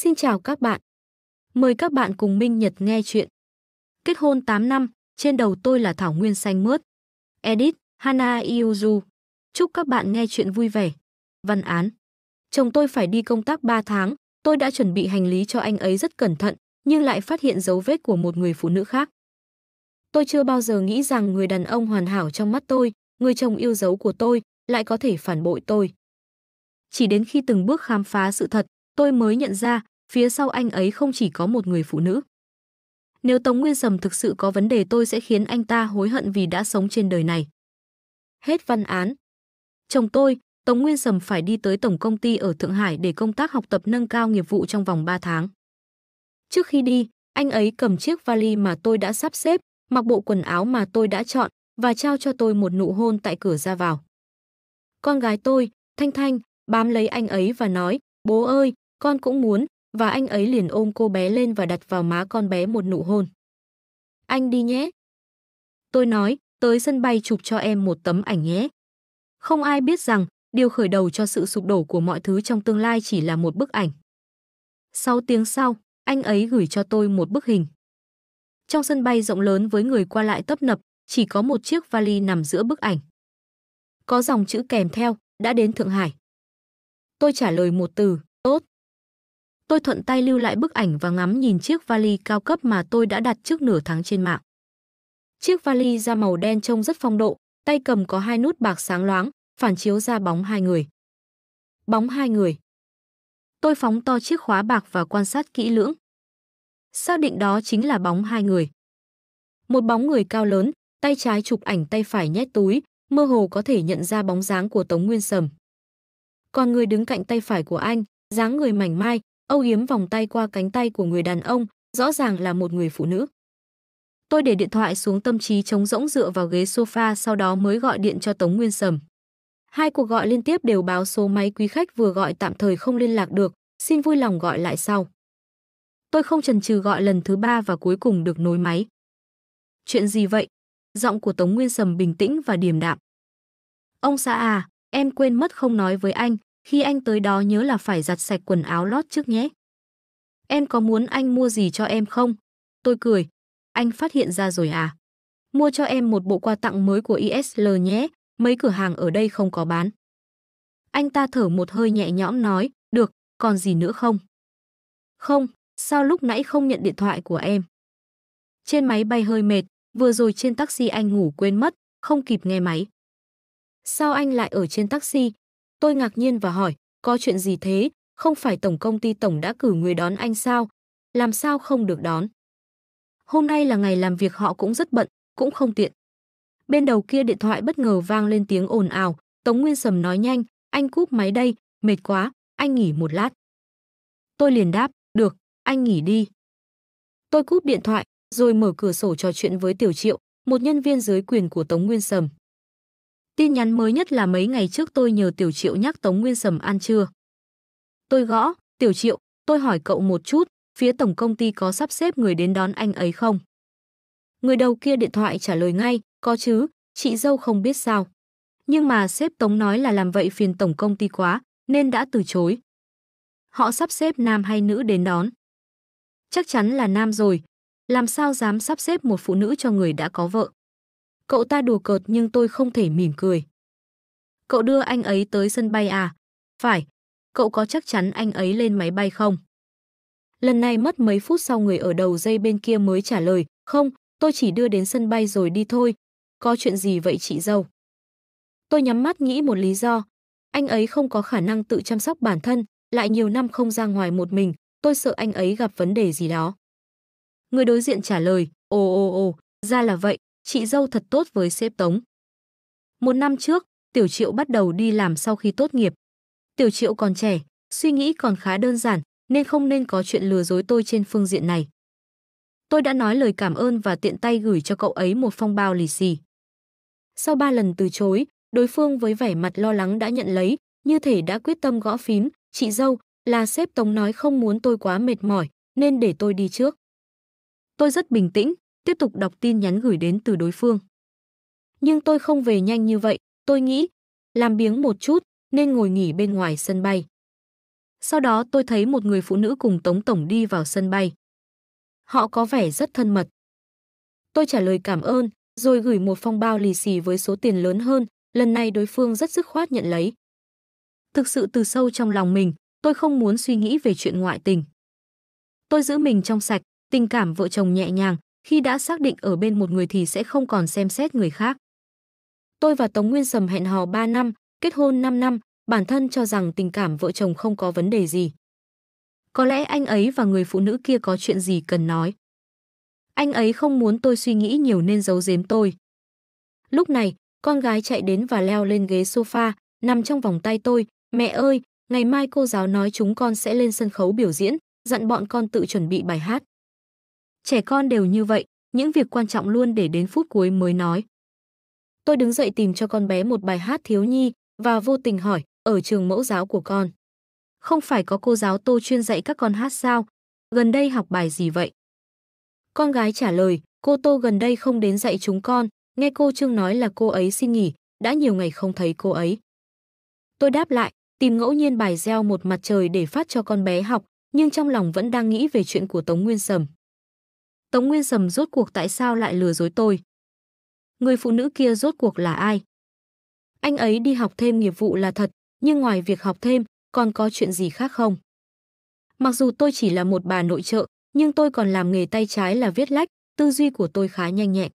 Xin chào các bạn. Mời các bạn cùng Minh Nhật nghe chuyện. Kết hôn 8 năm, trên đầu tôi là Thảo Nguyên Xanh Mướt. Edit, Hana Iuzu. Chúc các bạn nghe chuyện vui vẻ. Văn án. Chồng tôi phải đi công tác 3 tháng, tôi đã chuẩn bị hành lý cho anh ấy rất cẩn thận, nhưng lại phát hiện dấu vết của một người phụ nữ khác. Tôi chưa bao giờ nghĩ rằng người đàn ông hoàn hảo trong mắt tôi, người chồng yêu dấu của tôi, lại có thể phản bội tôi. Chỉ đến khi từng bước khám phá sự thật, tôi mới nhận ra phía sau anh ấy không chỉ có một người phụ nữ. Nếu Tống Nguyên Sầm thực sự có vấn đề tôi sẽ khiến anh ta hối hận vì đã sống trên đời này. Hết văn án. Chồng tôi, Tống Nguyên Sầm phải đi tới tổng công ty ở Thượng Hải để công tác học tập nâng cao nghiệp vụ trong vòng 3 tháng. Trước khi đi, anh ấy cầm chiếc vali mà tôi đã sắp xếp, mặc bộ quần áo mà tôi đã chọn và trao cho tôi một nụ hôn tại cửa ra vào. Con gái tôi, Thanh Thanh, bám lấy anh ấy và nói, bố ơi, con cũng muốn, và anh ấy liền ôm cô bé lên và đặt vào má con bé một nụ hôn. Anh đi nhé. Tôi nói, tới sân bay chụp cho em một tấm ảnh nhé. Không ai biết rằng, điều khởi đầu cho sự sụp đổ của mọi thứ trong tương lai chỉ là một bức ảnh. Sau tiếng sau, anh ấy gửi cho tôi một bức hình. Trong sân bay rộng lớn với người qua lại tấp nập, chỉ có một chiếc vali nằm giữa bức ảnh. Có dòng chữ kèm theo, đã đến Thượng Hải. Tôi trả lời một từ, tốt tôi thuận tay lưu lại bức ảnh và ngắm nhìn chiếc vali cao cấp mà tôi đã đặt trước nửa tháng trên mạng. Chiếc vali da màu đen trông rất phong độ, tay cầm có hai nút bạc sáng loáng, phản chiếu ra bóng hai người. Bóng hai người. Tôi phóng to chiếc khóa bạc và quan sát kỹ lưỡng. Xác định đó chính là bóng hai người. Một bóng người cao lớn, tay trái chụp ảnh tay phải nhét túi, mơ hồ có thể nhận ra bóng dáng của Tống Nguyên Sầm. Còn người đứng cạnh tay phải của anh, dáng người mảnh mai, Âu Yếm vòng tay qua cánh tay của người đàn ông, rõ ràng là một người phụ nữ. Tôi để điện thoại xuống tâm trí trống rỗng dựa vào ghế sofa sau đó mới gọi điện cho Tống Nguyên Sầm. Hai cuộc gọi liên tiếp đều báo số máy quý khách vừa gọi tạm thời không liên lạc được, xin vui lòng gọi lại sau. Tôi không chần chừ gọi lần thứ ba và cuối cùng được nối máy. Chuyện gì vậy? Giọng của Tống Nguyên Sầm bình tĩnh và điềm đạm. Ông xã à, em quên mất không nói với anh, khi anh tới đó nhớ là phải giặt sạch quần áo lót trước nhé. Em có muốn anh mua gì cho em không? Tôi cười. Anh phát hiện ra rồi à? Mua cho em một bộ quà tặng mới của ISL nhé, mấy cửa hàng ở đây không có bán. Anh ta thở một hơi nhẹ nhõm nói, được, còn gì nữa không? Không, sao lúc nãy không nhận điện thoại của em? Trên máy bay hơi mệt, vừa rồi trên taxi anh ngủ quên mất, không kịp nghe máy. Sao anh lại ở trên taxi? Tôi ngạc nhiên và hỏi, có chuyện gì thế? Không phải tổng công ty tổng đã cử người đón anh sao? Làm sao không được đón? Hôm nay là ngày làm việc họ cũng rất bận, cũng không tiện. Bên đầu kia điện thoại bất ngờ vang lên tiếng ồn ào, Tống Nguyên Sầm nói nhanh, anh cúp máy đây, mệt quá, anh nghỉ một lát. Tôi liền đáp, được, anh nghỉ đi. Tôi cúp điện thoại, rồi mở cửa sổ trò chuyện với Tiểu Triệu, một nhân viên dưới quyền của Tống Nguyên Sầm. Tin nhắn mới nhất là mấy ngày trước tôi nhờ Tiểu Triệu nhắc Tống Nguyên Sầm ăn trưa. Tôi gõ, Tiểu Triệu, tôi hỏi cậu một chút, phía tổng công ty có sắp xếp người đến đón anh ấy không? Người đầu kia điện thoại trả lời ngay, có chứ, chị dâu không biết sao. Nhưng mà sếp Tống nói là làm vậy phiền tổng công ty quá, nên đã từ chối. Họ sắp xếp nam hay nữ đến đón. Chắc chắn là nam rồi, làm sao dám sắp xếp một phụ nữ cho người đã có vợ. Cậu ta đùa cợt nhưng tôi không thể mỉm cười. Cậu đưa anh ấy tới sân bay à? Phải. Cậu có chắc chắn anh ấy lên máy bay không? Lần này mất mấy phút sau người ở đầu dây bên kia mới trả lời. Không, tôi chỉ đưa đến sân bay rồi đi thôi. Có chuyện gì vậy chị dâu? Tôi nhắm mắt nghĩ một lý do. Anh ấy không có khả năng tự chăm sóc bản thân, lại nhiều năm không ra ngoài một mình, tôi sợ anh ấy gặp vấn đề gì đó. Người đối diện trả lời, ồ ồ ồ, ra là vậy, chị dâu thật tốt với sếp Tống. Một năm trước, Tiểu Triệu bắt đầu đi làm sau khi tốt nghiệp. Tiểu Triệu còn trẻ, suy nghĩ còn khá đơn giản, nên không nên có chuyện lừa dối tôi trên phương diện này. Tôi đã nói lời cảm ơn và tiện tay gửi cho cậu ấy một phong bao lì xì. Sau ba lần từ chối, đối phương với vẻ mặt lo lắng đã nhận lấy, như thể đã quyết tâm gõ phím, chị dâu, là sếp Tống nói không muốn tôi quá mệt mỏi, nên để tôi đi trước. Tôi rất bình tĩnh, tiếp tục đọc tin nhắn gửi đến từ đối phương. Nhưng tôi không về nhanh như vậy, tôi nghĩ, làm biếng một chút nên ngồi nghỉ bên ngoài sân bay. Sau đó tôi thấy một người phụ nữ cùng Tống Tổng đi vào sân bay. Họ có vẻ rất thân mật. Tôi trả lời cảm ơn, rồi gửi một phong bao lì xì với số tiền lớn hơn, lần này đối phương rất dứt khoát nhận lấy. Thực sự từ sâu trong lòng mình, tôi không muốn suy nghĩ về chuyện ngoại tình. Tôi giữ mình trong sạch, tình cảm vợ chồng nhẹ nhàng, khi đã xác định ở bên một người thì sẽ không còn xem xét người khác. Tôi và Tống Nguyên Sầm hẹn hò 3 năm, kết hôn 5 năm, bản thân cho rằng tình cảm vợ chồng không có vấn đề gì. Có lẽ anh ấy và người phụ nữ kia có chuyện gì cần nói. Anh ấy không muốn tôi suy nghĩ nhiều nên giấu giếm tôi. Lúc này, con gái chạy đến và leo lên ghế sofa, nằm trong vòng tay tôi. Mẹ ơi, ngày mai cô giáo nói chúng con sẽ lên sân khấu biểu diễn, dặn bọn con tự chuẩn bị bài hát. Trẻ con đều như vậy, những việc quan trọng luôn để đến phút cuối mới nói. Tôi đứng dậy tìm cho con bé một bài hát thiếu nhi và vô tình hỏi, ở trường mẫu giáo của con. Không phải có cô giáo tô chuyên dạy các con hát sao? Gần đây học bài gì vậy? Con gái trả lời, cô tô gần đây không đến dạy chúng con, nghe cô Trương nói là cô ấy xin nghỉ, đã nhiều ngày không thấy cô ấy. Tôi đáp lại, tìm ngẫu nhiên bài gieo một mặt trời để phát cho con bé học, nhưng trong lòng vẫn đang nghĩ về chuyện của Tống Nguyên Sầm. Tống Nguyên Sầm rốt cuộc tại sao lại lừa dối tôi? Người phụ nữ kia rốt cuộc là ai? Anh ấy đi học thêm nghiệp vụ là thật, nhưng ngoài việc học thêm, còn có chuyện gì khác không? Mặc dù tôi chỉ là một bà nội trợ, nhưng tôi còn làm nghề tay trái là viết lách, tư duy của tôi khá nhanh nhẹn.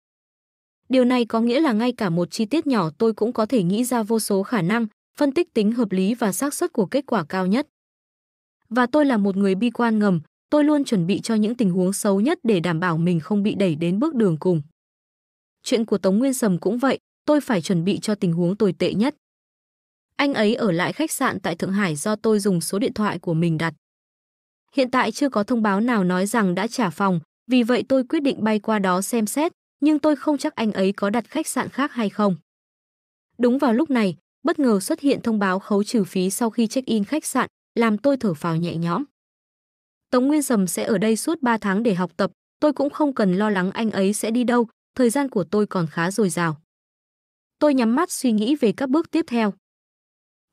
Điều này có nghĩa là ngay cả một chi tiết nhỏ tôi cũng có thể nghĩ ra vô số khả năng, phân tích tính hợp lý và xác suất của kết quả cao nhất. Và tôi là một người bi quan ngầm, Tôi luôn chuẩn bị cho những tình huống xấu nhất để đảm bảo mình không bị đẩy đến bước đường cùng. Chuyện của Tống Nguyên Sầm cũng vậy, tôi phải chuẩn bị cho tình huống tồi tệ nhất. Anh ấy ở lại khách sạn tại Thượng Hải do tôi dùng số điện thoại của mình đặt. Hiện tại chưa có thông báo nào nói rằng đã trả phòng, vì vậy tôi quyết định bay qua đó xem xét, nhưng tôi không chắc anh ấy có đặt khách sạn khác hay không. Đúng vào lúc này, bất ngờ xuất hiện thông báo khấu trừ phí sau khi check-in khách sạn, làm tôi thở phào nhẹ nhõm. Tống Nguyên Sầm sẽ ở đây suốt 3 tháng để học tập, tôi cũng không cần lo lắng anh ấy sẽ đi đâu, thời gian của tôi còn khá dồi dào. Tôi nhắm mắt suy nghĩ về các bước tiếp theo.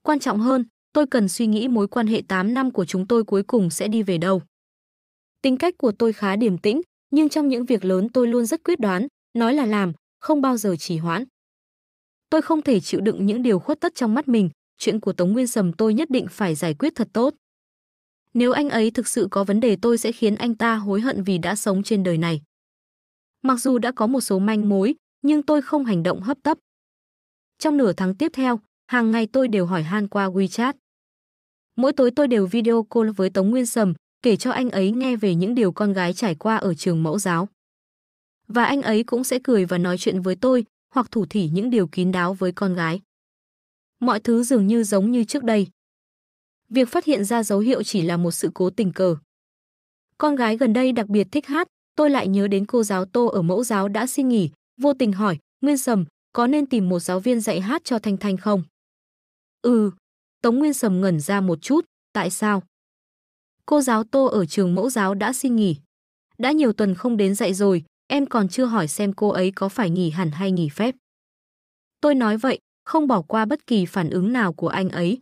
Quan trọng hơn, tôi cần suy nghĩ mối quan hệ 8 năm của chúng tôi cuối cùng sẽ đi về đâu. Tính cách của tôi khá điềm tĩnh, nhưng trong những việc lớn tôi luôn rất quyết đoán, nói là làm, không bao giờ trì hoãn. Tôi không thể chịu đựng những điều khuất tất trong mắt mình, chuyện của Tống Nguyên Sầm tôi nhất định phải giải quyết thật tốt. Nếu anh ấy thực sự có vấn đề tôi sẽ khiến anh ta hối hận vì đã sống trên đời này. Mặc dù đã có một số manh mối, nhưng tôi không hành động hấp tấp. Trong nửa tháng tiếp theo, hàng ngày tôi đều hỏi han qua WeChat. Mỗi tối tôi đều video call với Tống Nguyên Sầm, kể cho anh ấy nghe về những điều con gái trải qua ở trường mẫu giáo. Và anh ấy cũng sẽ cười và nói chuyện với tôi, hoặc thủ thỉ những điều kín đáo với con gái. Mọi thứ dường như giống như trước đây. Việc phát hiện ra dấu hiệu chỉ là một sự cố tình cờ. Con gái gần đây đặc biệt thích hát, tôi lại nhớ đến cô giáo Tô ở mẫu giáo đã xin nghỉ, vô tình hỏi, Nguyên Sầm, có nên tìm một giáo viên dạy hát cho Thanh Thanh không? Ừ, Tống Nguyên Sầm ngẩn ra một chút, tại sao? Cô giáo Tô ở trường mẫu giáo đã xin nghỉ. Đã nhiều tuần không đến dạy rồi, em còn chưa hỏi xem cô ấy có phải nghỉ hẳn hay nghỉ phép. Tôi nói vậy, không bỏ qua bất kỳ phản ứng nào của anh ấy.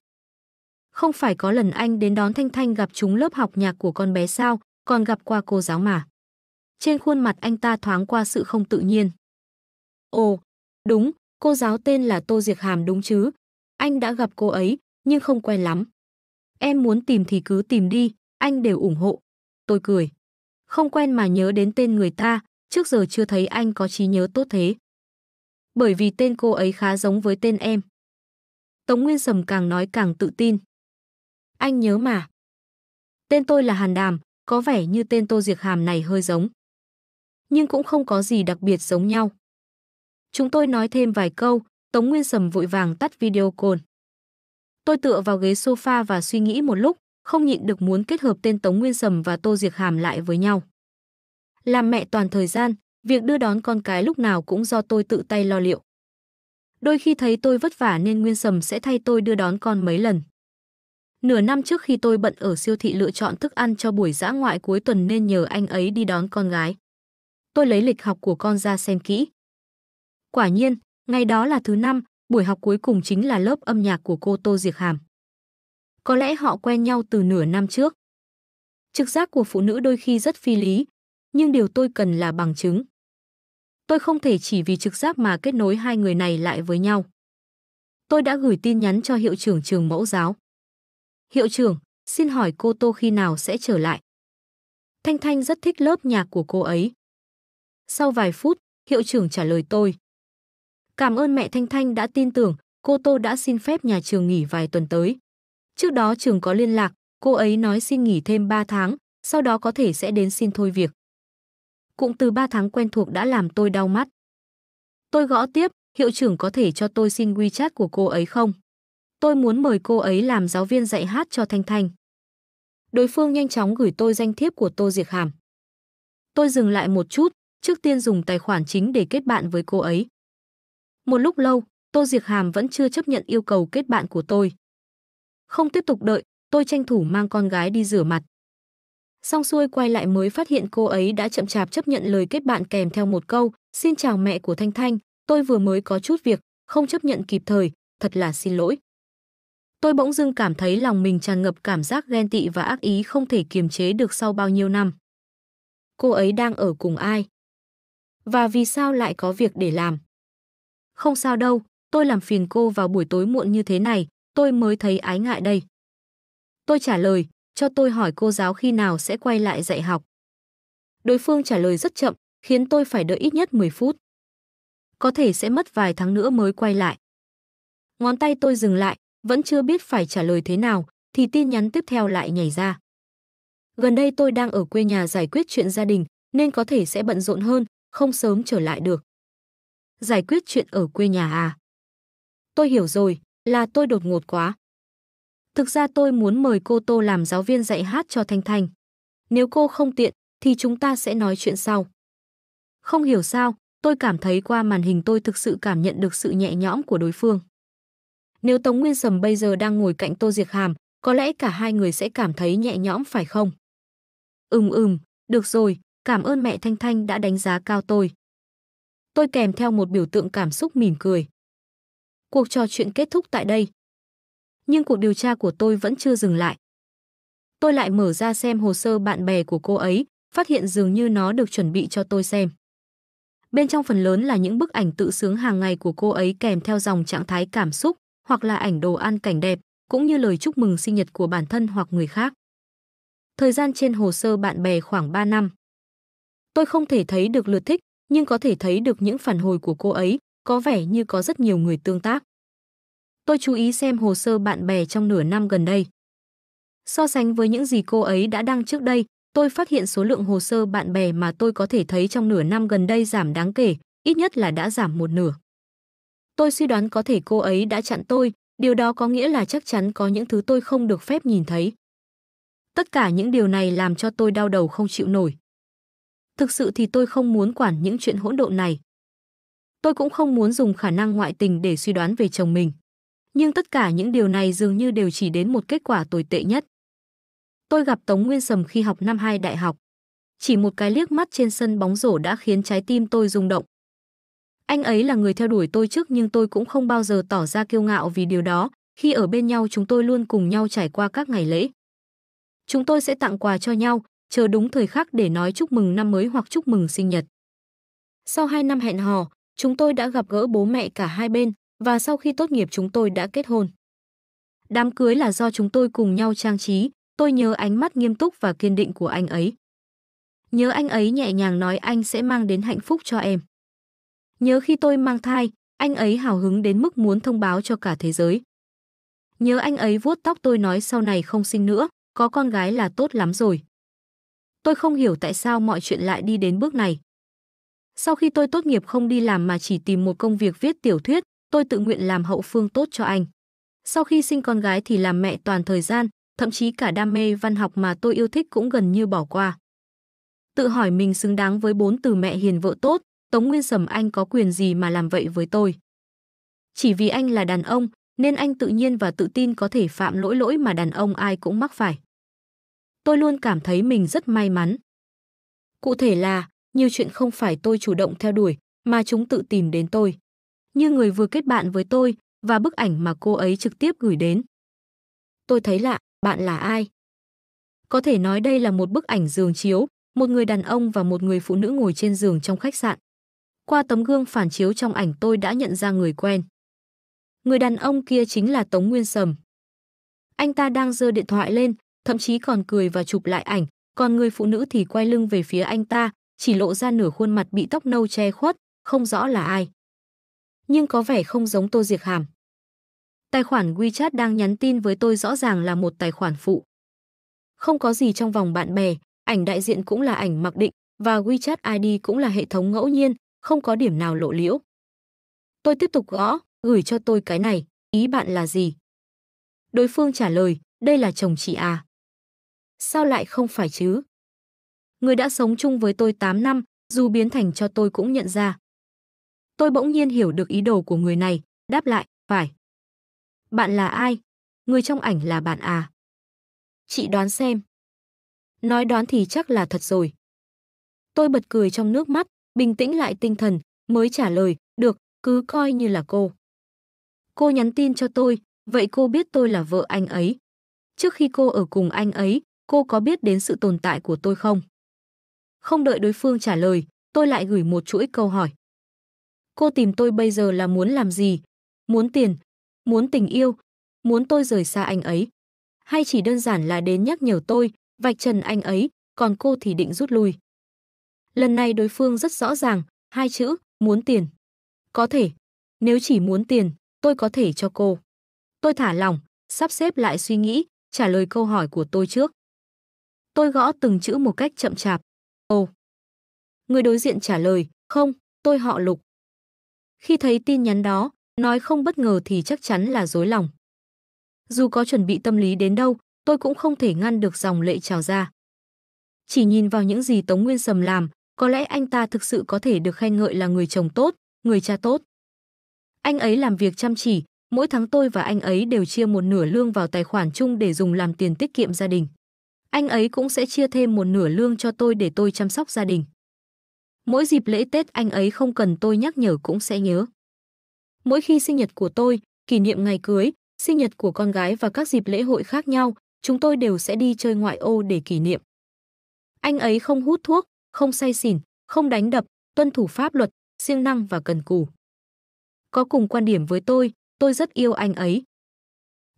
Không phải có lần anh đến đón Thanh Thanh gặp chúng lớp học nhạc của con bé sao, còn gặp qua cô giáo mà. Trên khuôn mặt anh ta thoáng qua sự không tự nhiên. Ồ, đúng, cô giáo tên là Tô Diệc Hàm đúng chứ. Anh đã gặp cô ấy, nhưng không quen lắm. Em muốn tìm thì cứ tìm đi, anh đều ủng hộ. Tôi cười. Không quen mà nhớ đến tên người ta, trước giờ chưa thấy anh có trí nhớ tốt thế. Bởi vì tên cô ấy khá giống với tên em. Tống Nguyên Sầm càng nói càng tự tin anh nhớ mà. Tên tôi là Hàn Đàm, có vẻ như tên Tô Diệc Hàm này hơi giống. Nhưng cũng không có gì đặc biệt giống nhau. Chúng tôi nói thêm vài câu, Tống Nguyên Sầm vội vàng tắt video call. Tôi tựa vào ghế sofa và suy nghĩ một lúc, không nhịn được muốn kết hợp tên Tống Nguyên Sầm và Tô Diệc Hàm lại với nhau. Làm mẹ toàn thời gian, việc đưa đón con cái lúc nào cũng do tôi tự tay lo liệu. Đôi khi thấy tôi vất vả nên Nguyên Sầm sẽ thay tôi đưa đón con mấy lần. Nửa năm trước khi tôi bận ở siêu thị lựa chọn thức ăn cho buổi dã ngoại cuối tuần nên nhờ anh ấy đi đón con gái. Tôi lấy lịch học của con ra xem kỹ. Quả nhiên, ngày đó là thứ năm, buổi học cuối cùng chính là lớp âm nhạc của cô Tô Diệc Hàm. Có lẽ họ quen nhau từ nửa năm trước. Trực giác của phụ nữ đôi khi rất phi lý, nhưng điều tôi cần là bằng chứng. Tôi không thể chỉ vì trực giác mà kết nối hai người này lại với nhau. Tôi đã gửi tin nhắn cho hiệu trưởng trường mẫu giáo. Hiệu trưởng, xin hỏi cô Tô khi nào sẽ trở lại? Thanh Thanh rất thích lớp nhạc của cô ấy. Sau vài phút, hiệu trưởng trả lời tôi. Cảm ơn mẹ Thanh Thanh đã tin tưởng, cô Tô đã xin phép nhà trường nghỉ vài tuần tới. Trước đó trường có liên lạc, cô ấy nói xin nghỉ thêm 3 tháng, sau đó có thể sẽ đến xin thôi việc. Cũng từ 3 tháng quen thuộc đã làm tôi đau mắt. Tôi gõ tiếp, hiệu trưởng có thể cho tôi xin WeChat của cô ấy không? Tôi muốn mời cô ấy làm giáo viên dạy hát cho Thanh Thanh. Đối phương nhanh chóng gửi tôi danh thiếp của Tô Diệc Hàm. Tôi dừng lại một chút, trước tiên dùng tài khoản chính để kết bạn với cô ấy. Một lúc lâu, Tô Diệc Hàm vẫn chưa chấp nhận yêu cầu kết bạn của tôi. Không tiếp tục đợi, tôi tranh thủ mang con gái đi rửa mặt. Xong xuôi quay lại mới phát hiện cô ấy đã chậm chạp chấp nhận lời kết bạn kèm theo một câu, xin chào mẹ của Thanh Thanh, tôi vừa mới có chút việc, không chấp nhận kịp thời, thật là xin lỗi. Tôi bỗng dưng cảm thấy lòng mình tràn ngập cảm giác ghen tị và ác ý không thể kiềm chế được sau bao nhiêu năm. Cô ấy đang ở cùng ai? Và vì sao lại có việc để làm? Không sao đâu, tôi làm phiền cô vào buổi tối muộn như thế này, tôi mới thấy ái ngại đây. Tôi trả lời, cho tôi hỏi cô giáo khi nào sẽ quay lại dạy học. Đối phương trả lời rất chậm, khiến tôi phải đợi ít nhất 10 phút. Có thể sẽ mất vài tháng nữa mới quay lại. Ngón tay tôi dừng lại, vẫn chưa biết phải trả lời thế nào, thì tin nhắn tiếp theo lại nhảy ra. Gần đây tôi đang ở quê nhà giải quyết chuyện gia đình, nên có thể sẽ bận rộn hơn, không sớm trở lại được. Giải quyết chuyện ở quê nhà à? Tôi hiểu rồi, là tôi đột ngột quá. Thực ra tôi muốn mời cô Tô làm giáo viên dạy hát cho Thanh Thanh. Nếu cô không tiện, thì chúng ta sẽ nói chuyện sau. Không hiểu sao, tôi cảm thấy qua màn hình tôi thực sự cảm nhận được sự nhẹ nhõm của đối phương. Nếu Tống Nguyên Sầm bây giờ đang ngồi cạnh Tô Diệc Hàm, có lẽ cả hai người sẽ cảm thấy nhẹ nhõm phải không? Ừm ừm, được rồi, cảm ơn mẹ Thanh Thanh đã đánh giá cao tôi. Tôi kèm theo một biểu tượng cảm xúc mỉm cười. Cuộc trò chuyện kết thúc tại đây. Nhưng cuộc điều tra của tôi vẫn chưa dừng lại. Tôi lại mở ra xem hồ sơ bạn bè của cô ấy, phát hiện dường như nó được chuẩn bị cho tôi xem. Bên trong phần lớn là những bức ảnh tự sướng hàng ngày của cô ấy kèm theo dòng trạng thái cảm xúc, hoặc là ảnh đồ ăn cảnh đẹp, cũng như lời chúc mừng sinh nhật của bản thân hoặc người khác. Thời gian trên hồ sơ bạn bè khoảng 3 năm. Tôi không thể thấy được lượt thích, nhưng có thể thấy được những phản hồi của cô ấy, có vẻ như có rất nhiều người tương tác. Tôi chú ý xem hồ sơ bạn bè trong nửa năm gần đây. So sánh với những gì cô ấy đã đăng trước đây, tôi phát hiện số lượng hồ sơ bạn bè mà tôi có thể thấy trong nửa năm gần đây giảm đáng kể, ít nhất là đã giảm một nửa. Tôi suy đoán có thể cô ấy đã chặn tôi, điều đó có nghĩa là chắc chắn có những thứ tôi không được phép nhìn thấy. Tất cả những điều này làm cho tôi đau đầu không chịu nổi. Thực sự thì tôi không muốn quản những chuyện hỗn độn này. Tôi cũng không muốn dùng khả năng ngoại tình để suy đoán về chồng mình. Nhưng tất cả những điều này dường như đều chỉ đến một kết quả tồi tệ nhất. Tôi gặp Tống Nguyên Sầm khi học năm 2 đại học. Chỉ một cái liếc mắt trên sân bóng rổ đã khiến trái tim tôi rung động. Anh ấy là người theo đuổi tôi trước nhưng tôi cũng không bao giờ tỏ ra kiêu ngạo vì điều đó. Khi ở bên nhau chúng tôi luôn cùng nhau trải qua các ngày lễ. Chúng tôi sẽ tặng quà cho nhau, chờ đúng thời khắc để nói chúc mừng năm mới hoặc chúc mừng sinh nhật. Sau 2 năm hẹn hò, chúng tôi đã gặp gỡ bố mẹ cả hai bên và sau khi tốt nghiệp chúng tôi đã kết hôn. Đám cưới là do chúng tôi cùng nhau trang trí, tôi nhớ ánh mắt nghiêm túc và kiên định của anh ấy. Nhớ anh ấy nhẹ nhàng nói anh sẽ mang đến hạnh phúc cho em. Nhớ khi tôi mang thai, anh ấy hào hứng đến mức muốn thông báo cho cả thế giới. Nhớ anh ấy vuốt tóc tôi nói sau này không sinh nữa, có con gái là tốt lắm rồi. Tôi không hiểu tại sao mọi chuyện lại đi đến bước này. Sau khi tôi tốt nghiệp không đi làm mà chỉ tìm một công việc viết tiểu thuyết, tôi tự nguyện làm hậu phương tốt cho anh. Sau khi sinh con gái thì làm mẹ toàn thời gian, thậm chí cả đam mê văn học mà tôi yêu thích cũng gần như bỏ qua. Tự hỏi mình xứng đáng với bốn từ mẹ hiền vợ tốt, Tống Nguyên Sầm anh có quyền gì mà làm vậy với tôi? Chỉ vì anh là đàn ông, nên anh tự nhiên và tự tin có thể phạm lỗi lỗi mà đàn ông ai cũng mắc phải. Tôi luôn cảm thấy mình rất may mắn. Cụ thể là, nhiều chuyện không phải tôi chủ động theo đuổi, mà chúng tự tìm đến tôi. Như người vừa kết bạn với tôi và bức ảnh mà cô ấy trực tiếp gửi đến. Tôi thấy lạ, bạn là ai? Có thể nói đây là một bức ảnh giường chiếu, một người đàn ông và một người phụ nữ ngồi trên giường trong khách sạn. Qua tấm gương phản chiếu trong ảnh tôi đã nhận ra người quen. Người đàn ông kia chính là Tống Nguyên Sầm. Anh ta đang dơ điện thoại lên, thậm chí còn cười và chụp lại ảnh, còn người phụ nữ thì quay lưng về phía anh ta, chỉ lộ ra nửa khuôn mặt bị tóc nâu che khuất, không rõ là ai. Nhưng có vẻ không giống Tô Diệc Hàm. Tài khoản WeChat đang nhắn tin với tôi rõ ràng là một tài khoản phụ. Không có gì trong vòng bạn bè, ảnh đại diện cũng là ảnh mặc định và WeChat ID cũng là hệ thống ngẫu nhiên, không có điểm nào lộ liễu. Tôi tiếp tục gõ, gửi cho tôi cái này, ý bạn là gì? Đối phương trả lời, đây là chồng chị à. Sao lại không phải chứ? Người đã sống chung với tôi 8 năm, dù biến thành cho tôi cũng nhận ra. Tôi bỗng nhiên hiểu được ý đồ của người này, đáp lại, phải. Bạn là ai? Người trong ảnh là bạn à? Chị đoán xem. Nói đoán thì chắc là thật rồi. Tôi bật cười trong nước mắt, bình tĩnh lại tinh thần, mới trả lời, được, cứ coi như là cô. Cô nhắn tin cho tôi, vậy cô biết tôi là vợ anh ấy. Trước khi cô ở cùng anh ấy, cô có biết đến sự tồn tại của tôi không? Không đợi đối phương trả lời, tôi lại gửi một chuỗi câu hỏi. Cô tìm tôi bây giờ là muốn làm gì? Muốn tiền? Muốn tình yêu? Muốn tôi rời xa anh ấy? Hay chỉ đơn giản là đến nhắc nhở tôi, vạch trần anh ấy, còn cô thì định rút lui? Lần này đối phương rất rõ ràng, hai chữ, muốn tiền. Có thể, nếu chỉ muốn tiền, tôi có thể cho cô. Tôi thả lòng sắp xếp lại suy nghĩ, trả lời câu hỏi của tôi trước. Tôi gõ từng chữ một cách chậm chạp. Ồ. Người đối diện trả lời, không, tôi họ lục. Khi thấy tin nhắn đó, nói không bất ngờ thì chắc chắn là dối lòng. Dù có chuẩn bị tâm lý đến đâu, tôi cũng không thể ngăn được dòng lệ trào ra. Chỉ nhìn vào những gì Tống Nguyên Sầm làm, có lẽ anh ta thực sự có thể được khen ngợi là người chồng tốt, người cha tốt. Anh ấy làm việc chăm chỉ, mỗi tháng tôi và anh ấy đều chia một nửa lương vào tài khoản chung để dùng làm tiền tiết kiệm gia đình. Anh ấy cũng sẽ chia thêm một nửa lương cho tôi để tôi chăm sóc gia đình. Mỗi dịp lễ Tết anh ấy không cần tôi nhắc nhở cũng sẽ nhớ. Mỗi khi sinh nhật của tôi, kỷ niệm ngày cưới, sinh nhật của con gái và các dịp lễ hội khác nhau, chúng tôi đều sẽ đi chơi ngoại ô để kỷ niệm. Anh ấy không hút thuốc, không say xỉn, không đánh đập, tuân thủ pháp luật, siêng năng và cần cù. Có cùng quan điểm với tôi, tôi rất yêu anh ấy.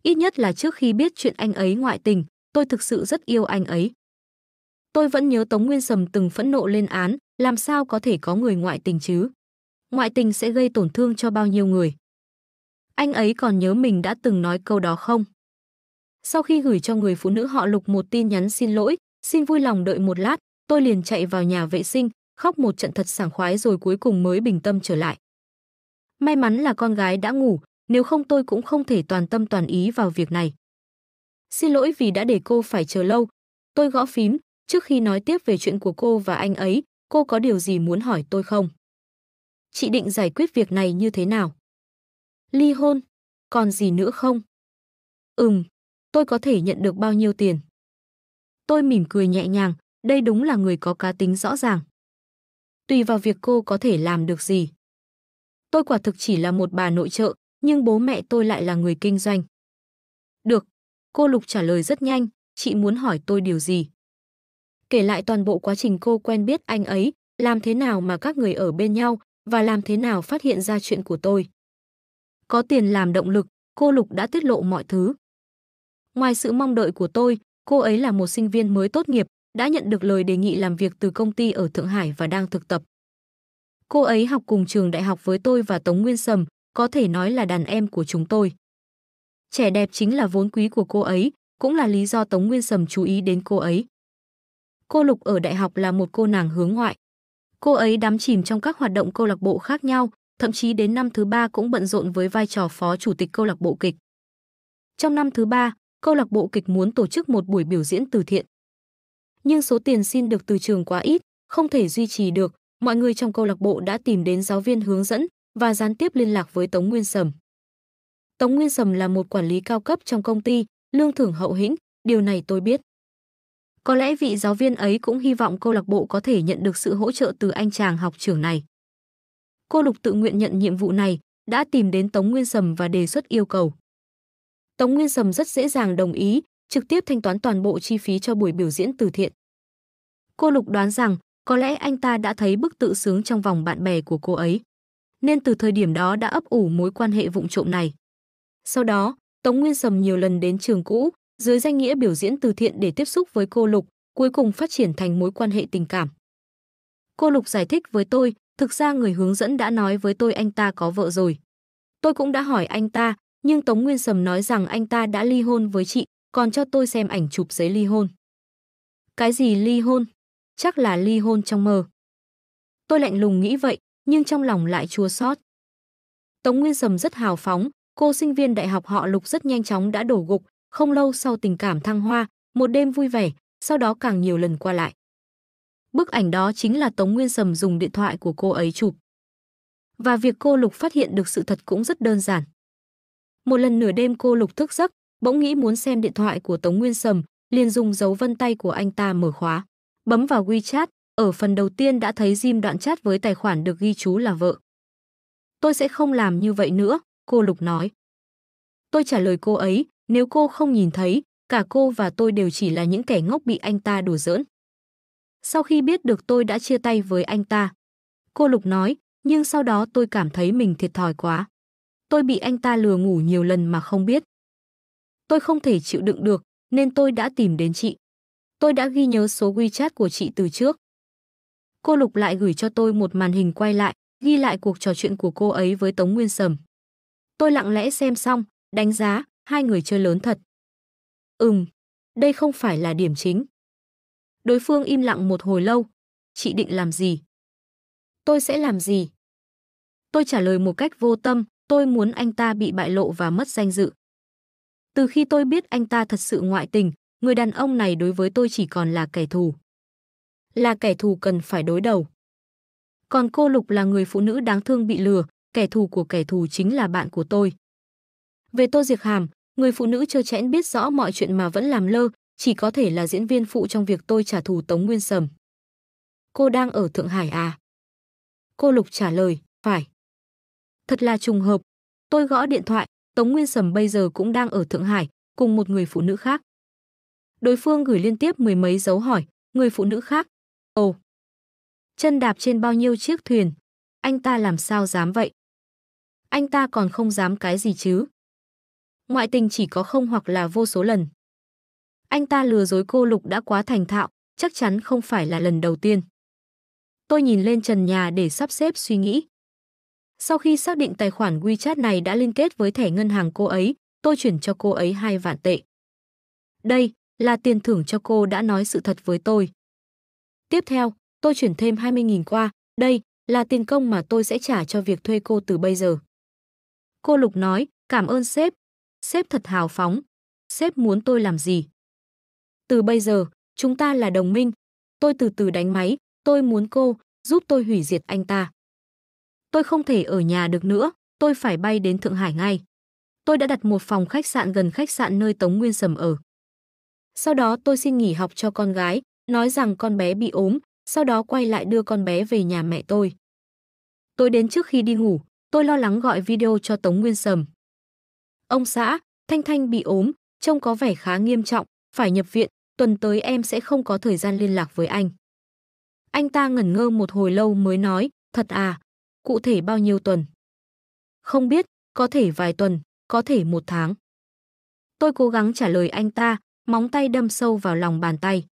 Ít nhất là trước khi biết chuyện anh ấy ngoại tình, tôi thực sự rất yêu anh ấy. Tôi vẫn nhớ Tống Nguyên Sầm từng phẫn nộ lên án, làm sao có thể có người ngoại tình chứ? Ngoại tình sẽ gây tổn thương cho bao nhiêu người? Anh ấy còn nhớ mình đã từng nói câu đó không? Sau khi gửi cho người phụ nữ họ Lục một tin nhắn xin lỗi, xin vui lòng đợi một lát, tôi liền chạy vào nhà vệ sinh, khóc một trận thật sảng khoái rồi cuối cùng mới bình tâm trở lại. May mắn là con gái đã ngủ, nếu không tôi cũng không thể toàn tâm toàn ý vào việc này. Xin lỗi vì đã để cô phải chờ lâu. Tôi gõ phím, trước khi nói tiếp về chuyện của cô và anh ấy, cô có điều gì muốn hỏi tôi không? Chị định giải quyết việc này như thế nào? Ly hôn, còn gì nữa không? Ừm, tôi có thể nhận được bao nhiêu tiền? Tôi mỉm cười nhẹ nhàng, đây đúng là người có cá tính rõ ràng. Tùy vào việc cô có thể làm được gì. Tôi quả thực chỉ là một bà nội trợ, nhưng bố mẹ tôi lại là người kinh doanh. Được, cô Lục trả lời rất nhanh, chị muốn hỏi tôi điều gì? Kể lại toàn bộ quá trình cô quen biết anh ấy, làm thế nào mà các người ở bên nhau và làm thế nào phát hiện ra chuyện của tôi. Có tiền làm động lực, cô Lục đã tiết lộ mọi thứ. Ngoài sự mong đợi của tôi, cô ấy là một sinh viên mới tốt nghiệp, đã nhận được lời đề nghị làm việc từ công ty ở Thượng Hải và đang thực tập. Cô ấy học cùng trường đại học với tôi và Tống Nguyên Sầm, có thể nói là đàn em của chúng tôi. Trẻ đẹp chính là vốn quý của cô ấy, cũng là lý do Tống Nguyên Sầm chú ý đến cô ấy. Cô Lục ở đại học là một cô nàng hướng ngoại. Cô ấy đắm chìm trong các hoạt động câu lạc bộ khác nhau, thậm chí đến năm thứ ba cũng bận rộn với vai trò phó chủ tịch câu lạc bộ kịch. Trong năm thứ ba, câu lạc bộ kịch muốn tổ chức một buổi biểu diễn từ thiện nhưng số tiền xin được từ trường quá ít, không thể duy trì được. Mọi người trong câu lạc bộ đã tìm đến giáo viên hướng dẫn và gián tiếp liên lạc với Tống Nguyên Sầm. Tống Nguyên Sầm là một quản lý cao cấp trong công ty, lương thưởng hậu hĩnh, điều này tôi biết. Có lẽ vị giáo viên ấy cũng hy vọng câu lạc bộ có thể nhận được sự hỗ trợ từ anh chàng học trưởng này. Cô Lục tự nguyện nhận nhiệm vụ này, đã tìm đến Tống Nguyên Sầm và đề xuất yêu cầu. Tống Nguyên Sầm rất dễ dàng đồng ý, trực tiếp thanh toán toàn bộ chi phí cho buổi biểu diễn từ thiện. Cô Lục đoán rằng có lẽ anh ta đã thấy bức tự sướng trong vòng bạn bè của cô ấy, nên từ thời điểm đó đã ấp ủ mối quan hệ vụng trộm này. Sau đó, Tống Nguyên Sầm nhiều lần đến trường cũ, dưới danh nghĩa biểu diễn từ thiện để tiếp xúc với cô Lục, cuối cùng phát triển thành mối quan hệ tình cảm. Cô Lục giải thích với tôi, thực ra người hướng dẫn đã nói với tôi anh ta có vợ rồi. Tôi cũng đã hỏi anh ta, nhưng Tống Nguyên Sầm nói rằng anh ta đã ly hôn với chị, còn cho tôi xem ảnh chụp giấy ly hôn. Cái gì ly hôn? Chắc là ly hôn trong mơ. Tôi lạnh lùng nghĩ vậy, nhưng trong lòng lại chua xót. Tống Nguyên Sầm rất hào phóng, cô sinh viên đại học họ Lục rất nhanh chóng đã đổ gục, không lâu sau tình cảm thăng hoa, một đêm vui vẻ, sau đó càng nhiều lần qua lại. Bức ảnh đó chính là Tống Nguyên Sầm dùng điện thoại của cô ấy chụp. Và việc cô Lục phát hiện được sự thật cũng rất đơn giản. Một lần nửa đêm cô Lục thức giấc, bỗng nghĩ muốn xem điện thoại của Tống Nguyên Sầm, liền dùng dấu vân tay của anh ta mở khóa. Bấm vào WeChat, ở phần đầu tiên đã thấy Jim đoạn chat với tài khoản được ghi chú là vợ. Tôi sẽ không làm như vậy nữa, cô Lục nói. Tôi trả lời cô ấy, nếu cô không nhìn thấy, cả cô và tôi đều chỉ là những kẻ ngốc bị anh ta đùa giỡn. Sau khi biết được tôi đã chia tay với anh ta, cô Lục nói, nhưng sau đó tôi cảm thấy mình thiệt thòi quá. Tôi bị anh ta lừa ngủ nhiều lần mà không biết. Tôi không thể chịu đựng được, nên tôi đã tìm đến chị. Tôi đã ghi nhớ số WeChat của chị từ trước. Cô Lục lại gửi cho tôi một màn hình quay lại, ghi lại cuộc trò chuyện của cô ấy với Tống Nguyên Sầm. Tôi lặng lẽ xem xong, đánh giá, hai người chơi lớn thật. Ừm, đây không phải là điểm chính. Đối phương im lặng một hồi lâu. Chị định làm gì? Tôi sẽ làm gì? Tôi trả lời một cách vô tâm, tôi muốn anh ta bị bại lộ và mất danh dự. Từ khi tôi biết anh ta thật sự ngoại tình, người đàn ông này đối với tôi chỉ còn là kẻ thù. Là kẻ thù cần phải đối đầu. Còn cô Lục là người phụ nữ đáng thương bị lừa, kẻ thù của kẻ thù chính là bạn của tôi. Về Tô Diệc Hàm, người phụ nữ trơ chẽn biết rõ mọi chuyện mà vẫn làm lơ, chỉ có thể là diễn viên phụ trong việc tôi trả thù Tống Nguyên Sầm. Cô đang ở Thượng Hải à? Cô Lục trả lời, phải. Thật là trùng hợp. Tôi gõ điện thoại, Tống Nguyên Sầm bây giờ cũng đang ở Thượng Hải, cùng một người phụ nữ khác. Đối phương gửi liên tiếp mười mấy dấu hỏi, người phụ nữ khác. Ồ, chân đạp trên bao nhiêu chiếc thuyền, anh ta làm sao dám vậy? Anh ta còn không dám cái gì chứ? Ngoại tình chỉ có không hoặc là vô số lần. Anh ta lừa dối cô Lục đã quá thành thạo, chắc chắn không phải là lần đầu tiên. Tôi nhìn lên trần nhà để sắp xếp suy nghĩ. Sau khi xác định tài khoản WeChat này đã liên kết với thẻ ngân hàng cô ấy, tôi chuyển cho cô ấy hai vạn tệ. Đây là tiền thưởng cho cô đã nói sự thật với tôi. Tiếp theo, tôi chuyển thêm 20.000 qua, đây là tiền công mà tôi sẽ trả cho việc thuê cô từ bây giờ. Cô Lục nói, cảm ơn sếp. Sếp thật hào phóng. Sếp muốn tôi làm gì? Từ bây giờ, chúng ta là đồng minh. Tôi từ từ đánh máy, tôi muốn cô giúp tôi hủy diệt anh ta tôi không thể ở nhà được nữa, tôi phải bay đến Thượng Hải ngay. Tôi đã đặt một phòng khách sạn gần khách sạn nơi Tống Nguyên Sầm ở. Sau đó tôi xin nghỉ học cho con gái, nói rằng con bé bị ốm, sau đó quay lại đưa con bé về nhà mẹ tôi. Tôi đến trước khi đi ngủ, tôi lo lắng gọi video cho Tống Nguyên Sầm. Ông xã, Thanh Thanh bị ốm, trông có vẻ khá nghiêm trọng, phải nhập viện, tuần tới em sẽ không có thời gian liên lạc với anh. Anh ta ngẩn ngơ một hồi lâu mới nói, thật à, cụ thể bao nhiêu tuần. Không biết, có thể vài tuần, có thể một tháng. Tôi cố gắng trả lời anh ta, móng tay đâm sâu vào lòng bàn tay.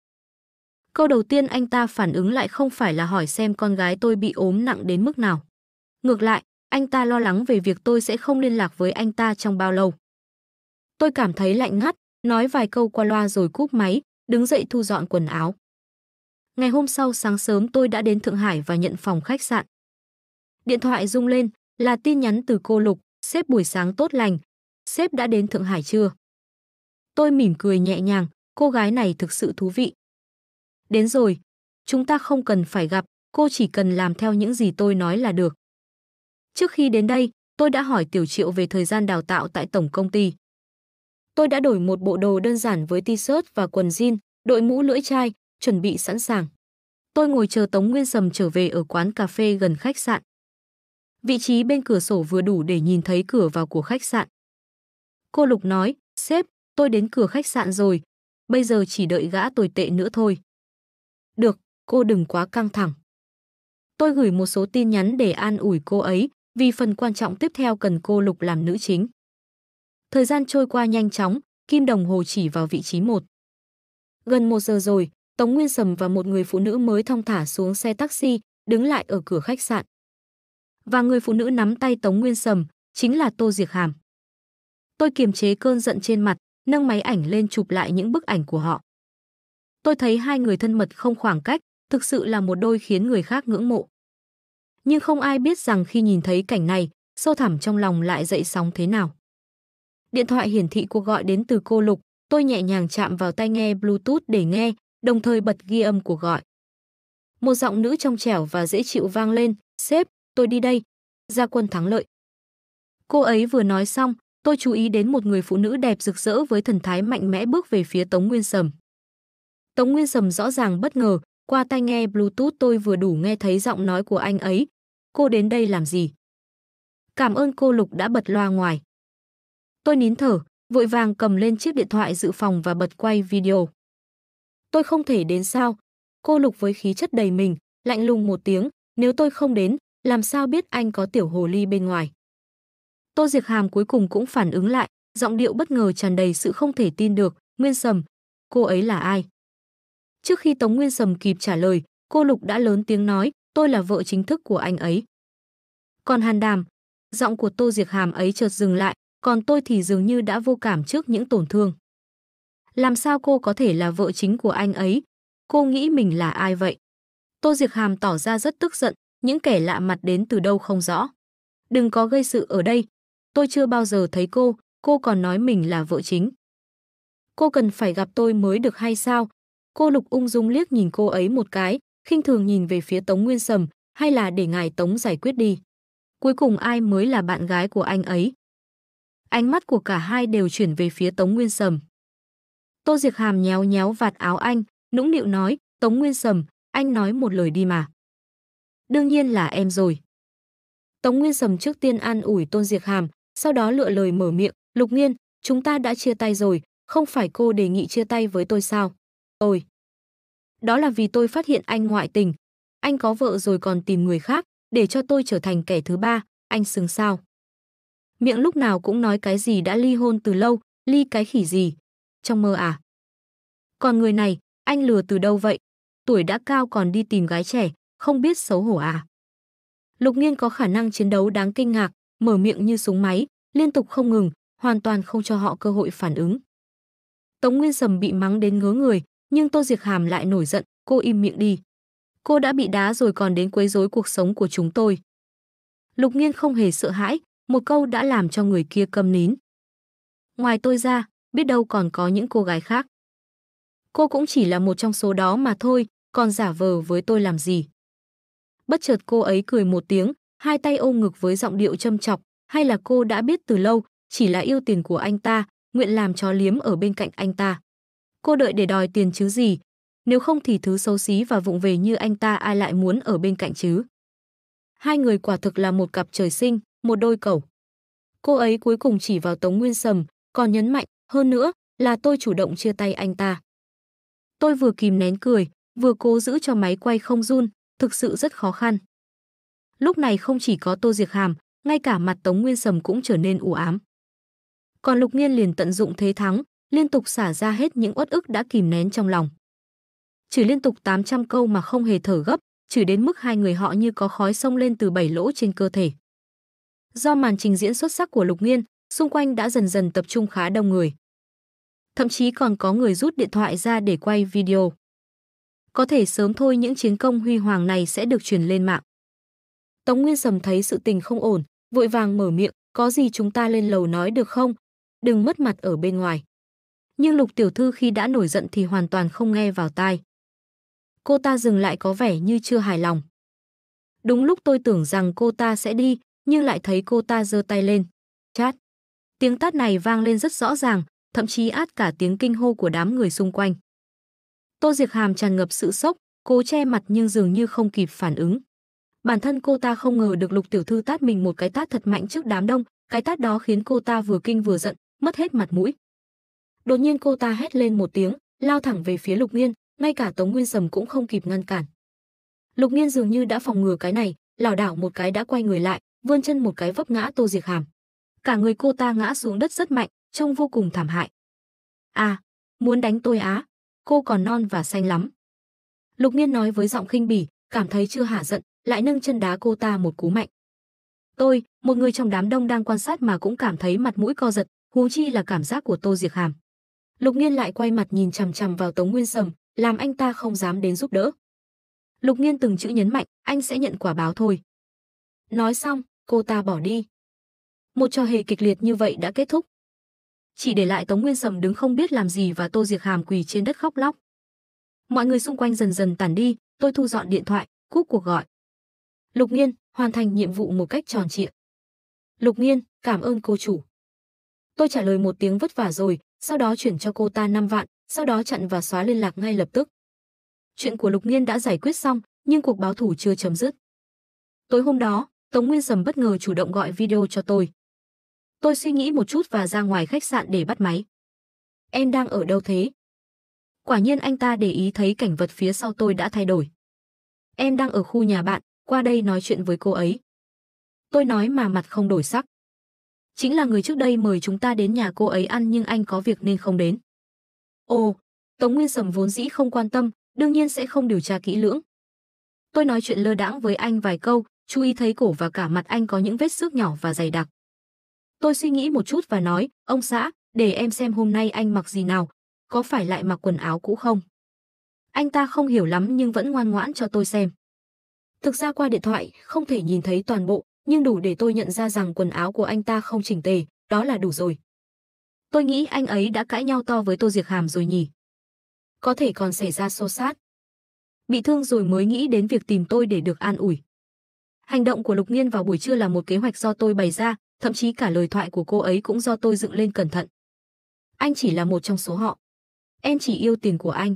Câu đầu tiên anh ta phản ứng lại không phải là hỏi xem con gái tôi bị ốm nặng đến mức nào. Ngược lại, anh ta lo lắng về việc tôi sẽ không liên lạc với anh ta trong bao lâu. Tôi cảm thấy lạnh ngắt, nói vài câu qua loa rồi cúp máy, đứng dậy thu dọn quần áo. Ngày hôm sau sáng sớm tôi đã đến Thượng Hải và nhận phòng khách sạn. Điện thoại rung lên, là tin nhắn từ cô Lục, sếp buổi sáng tốt lành. Sếp đã đến Thượng Hải chưa? Tôi mỉm cười nhẹ nhàng, cô gái này thực sự thú vị. Đến rồi, chúng ta không cần phải gặp, cô chỉ cần làm theo những gì tôi nói là được. Trước khi đến đây, tôi đã hỏi Tiểu Triệu về thời gian đào tạo tại tổng công ty. Tôi đã đổi một bộ đồ đơn giản với t-shirt và quần jean, đội mũ lưỡi chai, chuẩn bị sẵn sàng. Tôi ngồi chờ Tống Nguyên Sầm trở về ở quán cà phê gần khách sạn. Vị trí bên cửa sổ vừa đủ để nhìn thấy cửa vào của khách sạn. Cô Lục nói, sếp, tôi đến cửa khách sạn rồi. Bây giờ chỉ đợi gã tồi tệ nữa thôi. Được, cô đừng quá căng thẳng. Tôi gửi một số tin nhắn để an ủi cô ấy, vì phần quan trọng tiếp theo cần cô Lục làm nữ chính. Thời gian trôi qua nhanh chóng, kim đồng hồ chỉ vào vị trí một. Gần một giờ rồi, Tống Nguyên Sầm và một người phụ nữ mới thong thả xuống xe taxi, đứng lại ở cửa khách sạn và người phụ nữ nắm tay Tống Nguyên Sầm chính là Tô Diệc Hàm. Tôi kiềm chế cơn giận trên mặt, nâng máy ảnh lên chụp lại những bức ảnh của họ. Tôi thấy hai người thân mật không khoảng cách, thực sự là một đôi khiến người khác ngưỡng mộ. Nhưng không ai biết rằng khi nhìn thấy cảnh này, sâu thẳm trong lòng lại dậy sóng thế nào. Điện thoại hiển thị cuộc gọi đến từ cô Lục, tôi nhẹ nhàng chạm vào tai nghe Bluetooth để nghe, đồng thời bật ghi âm cuộc gọi. Một giọng nữ trong trẻo và dễ chịu vang lên, "Sếp, tôi đi đây. Gia quân thắng lợi. Cô ấy vừa nói xong, tôi chú ý đến một người phụ nữ đẹp rực rỡ với thần thái mạnh mẽ bước về phía Tống Nguyên Sầm. Tống Nguyên Sầm rõ ràng bất ngờ, qua tai nghe Bluetooth tôi vừa đủ nghe thấy giọng nói của anh ấy. Cô đến đây làm gì? Cảm ơn cô Lục đã bật loa ngoài. Tôi nín thở, vội vàng cầm lên chiếc điện thoại dự phòng và bật quay video. Tôi không thể đến sao? Cô Lục với khí chất đầy mình, lạnh lùng một tiếng, nếu tôi không đến, làm sao biết anh có tiểu hồ ly bên ngoài. Tô Diệc Hàm cuối cùng cũng phản ứng lại, giọng điệu bất ngờ tràn đầy sự không thể tin được, Nguyên Sầm, cô ấy là ai? Trước khi Tống Nguyên Sầm kịp trả lời, cô Lục đã lớn tiếng nói, tôi là vợ chính thức của anh ấy. Còn Hàn Đàm, giọng của Tô Diệc Hàm ấy chợt dừng lại, còn tôi thì dường như đã vô cảm trước những tổn thương. Làm sao cô có thể là vợ chính của anh ấy? Cô nghĩ mình là ai vậy? Tô Diệc Hàm tỏ ra rất tức giận, những kẻ lạ mặt đến từ đâu không rõ. Đừng có gây sự ở đây, tôi chưa bao giờ thấy cô, cô còn nói mình là vợ chính. Cô cần phải gặp tôi mới được hay sao? Cô Lục ung dung liếc nhìn cô ấy một cái, khinh thường nhìn về phía Tống Nguyên Sầm, hay là để ngài Tống giải quyết đi. Cuối cùng ai mới là bạn gái của anh ấy? Ánh mắt của cả hai đều chuyển về phía Tống Nguyên Sầm. Tô Diệc Hàm nhéo nhéo vạt áo anh, nũng nịu nói, Tống Nguyên Sầm, anh nói một lời đi mà. Đương nhiên là em rồi. Tống Nguyên Sầm trước tiên an ủi Tôn Diệc Hàm, sau đó lựa lời mở miệng, Lục Nghiên, chúng ta đã chia tay rồi, không phải cô đề nghị chia tay với tôi sao? Ôi, Đó là vì tôi phát hiện anh ngoại tình. Anh có vợ rồi còn tìm người khác, để cho tôi trở thành kẻ thứ ba, anh xứng sao? Miệng lúc nào cũng nói cái gì đã ly hôn từ lâu, ly cái khỉ gì? Trong mơ à? Còn người này, anh lừa từ đâu vậy? Tuổi đã cao còn đi tìm gái trẻ, không biết xấu hổ à. Lục Nghiên có khả năng chiến đấu đáng kinh ngạc, mở miệng như súng máy, liên tục không ngừng, hoàn toàn không cho họ cơ hội phản ứng. Tống Nguyên Sầm bị mắng đến ngứa người, nhưng Tô Diệc Hàm lại nổi giận, cô im miệng đi. Cô đã bị đá rồi còn đến quấy rối cuộc sống của chúng tôi. Lục Nghiên không hề sợ hãi, một câu đã làm cho người kia câm nín. Ngoài tôi ra, biết đâu còn có những cô gái khác. Cô cũng chỉ là một trong số đó mà thôi, còn giả vờ với tôi làm gì bất chợt cô ấy cười một tiếng, hai tay ôm ngực với giọng điệu châm chọc, hay là cô đã biết từ lâu, chỉ là yêu tiền của anh ta, nguyện làm chó liếm ở bên cạnh anh ta. Cô đợi để đòi tiền chứ gì, nếu không thì thứ xấu xí và vụng về như anh ta ai lại muốn ở bên cạnh chứ. Hai người quả thực là một cặp trời sinh, một đôi cẩu. Cô ấy cuối cùng chỉ vào Tống Nguyên Sầm, còn nhấn mạnh, hơn nữa là tôi chủ động chia tay anh ta. Tôi vừa kìm nén cười, vừa cố giữ cho máy quay không run, thực sự rất khó khăn. Lúc này không chỉ có Tô Diệc Hàm, ngay cả mặt Tống Nguyên Sầm cũng trở nên u ám. Còn Lục Nghiên liền tận dụng thế thắng, liên tục xả ra hết những uất ức đã kìm nén trong lòng. Chỉ liên tục 800 câu mà không hề thở gấp, chỉ đến mức hai người họ như có khói sông lên từ bảy lỗ trên cơ thể. Do màn trình diễn xuất sắc của Lục Nghiên, xung quanh đã dần dần tập trung khá đông người. Thậm chí còn có người rút điện thoại ra để quay video có thể sớm thôi những chiến công huy hoàng này sẽ được truyền lên mạng. Tống Nguyên Sầm thấy sự tình không ổn, vội vàng mở miệng, có gì chúng ta lên lầu nói được không? Đừng mất mặt ở bên ngoài. Nhưng lục tiểu thư khi đã nổi giận thì hoàn toàn không nghe vào tai. Cô ta dừng lại có vẻ như chưa hài lòng. Đúng lúc tôi tưởng rằng cô ta sẽ đi, nhưng lại thấy cô ta giơ tay lên. Chát. Tiếng tát này vang lên rất rõ ràng, thậm chí át cả tiếng kinh hô của đám người xung quanh. Tô Diệc Hàm tràn ngập sự sốc, cố che mặt nhưng dường như không kịp phản ứng. Bản thân cô ta không ngờ được Lục Tiểu Thư tát mình một cái tát thật mạnh trước đám đông, cái tát đó khiến cô ta vừa kinh vừa giận, mất hết mặt mũi. Đột nhiên cô ta hét lên một tiếng, lao thẳng về phía Lục Nghiên, ngay cả Tống Nguyên Sầm cũng không kịp ngăn cản. Lục Nghiên dường như đã phòng ngừa cái này, lảo đảo một cái đã quay người lại, vươn chân một cái vấp ngã Tô Diệc Hàm. Cả người cô ta ngã xuống đất rất mạnh, trông vô cùng thảm hại. À, muốn đánh tôi á? cô còn non và xanh lắm. Lục Nhiên nói với giọng khinh bỉ, cảm thấy chưa hả giận, lại nâng chân đá cô ta một cú mạnh. Tôi, một người trong đám đông đang quan sát mà cũng cảm thấy mặt mũi co giật, huống chi là cảm giác của Tô Diệc Hàm. Lục Nhiên lại quay mặt nhìn chằm chằm vào Tống Nguyên Sầm, làm anh ta không dám đến giúp đỡ. Lục Nhiên từng chữ nhấn mạnh, anh sẽ nhận quả báo thôi. Nói xong, cô ta bỏ đi. Một trò hề kịch liệt như vậy đã kết thúc, chỉ để lại Tống Nguyên Sầm đứng không biết làm gì và Tô Diệc Hàm quỳ trên đất khóc lóc. Mọi người xung quanh dần dần tản đi, tôi thu dọn điện thoại, cúp cuộc gọi. Lục Nghiên, hoàn thành nhiệm vụ một cách tròn trịa. Lục Nghiên, cảm ơn cô chủ. Tôi trả lời một tiếng vất vả rồi, sau đó chuyển cho cô ta 5 vạn, sau đó chặn và xóa liên lạc ngay lập tức. Chuyện của Lục Nghiên đã giải quyết xong, nhưng cuộc báo thủ chưa chấm dứt. Tối hôm đó, Tống Nguyên Sầm bất ngờ chủ động gọi video cho tôi. Tôi suy nghĩ một chút và ra ngoài khách sạn để bắt máy. Em đang ở đâu thế? Quả nhiên anh ta để ý thấy cảnh vật phía sau tôi đã thay đổi. Em đang ở khu nhà bạn, qua đây nói chuyện với cô ấy. Tôi nói mà mặt không đổi sắc. Chính là người trước đây mời chúng ta đến nhà cô ấy ăn nhưng anh có việc nên không đến. Ồ, Tống Nguyên Sầm vốn dĩ không quan tâm, đương nhiên sẽ không điều tra kỹ lưỡng. Tôi nói chuyện lơ đãng với anh vài câu, chú ý thấy cổ và cả mặt anh có những vết xước nhỏ và dày đặc. Tôi suy nghĩ một chút và nói, ông xã, để em xem hôm nay anh mặc gì nào, có phải lại mặc quần áo cũ không? Anh ta không hiểu lắm nhưng vẫn ngoan ngoãn cho tôi xem. Thực ra qua điện thoại, không thể nhìn thấy toàn bộ, nhưng đủ để tôi nhận ra rằng quần áo của anh ta không chỉnh tề, đó là đủ rồi. Tôi nghĩ anh ấy đã cãi nhau to với Tô Diệc Hàm rồi nhỉ. Có thể còn xảy ra xô xát. Bị thương rồi mới nghĩ đến việc tìm tôi để được an ủi. Hành động của Lục Nghiên vào buổi trưa là một kế hoạch do tôi bày ra, thậm chí cả lời thoại của cô ấy cũng do tôi dựng lên cẩn thận. Anh chỉ là một trong số họ. Em chỉ yêu tiền của anh.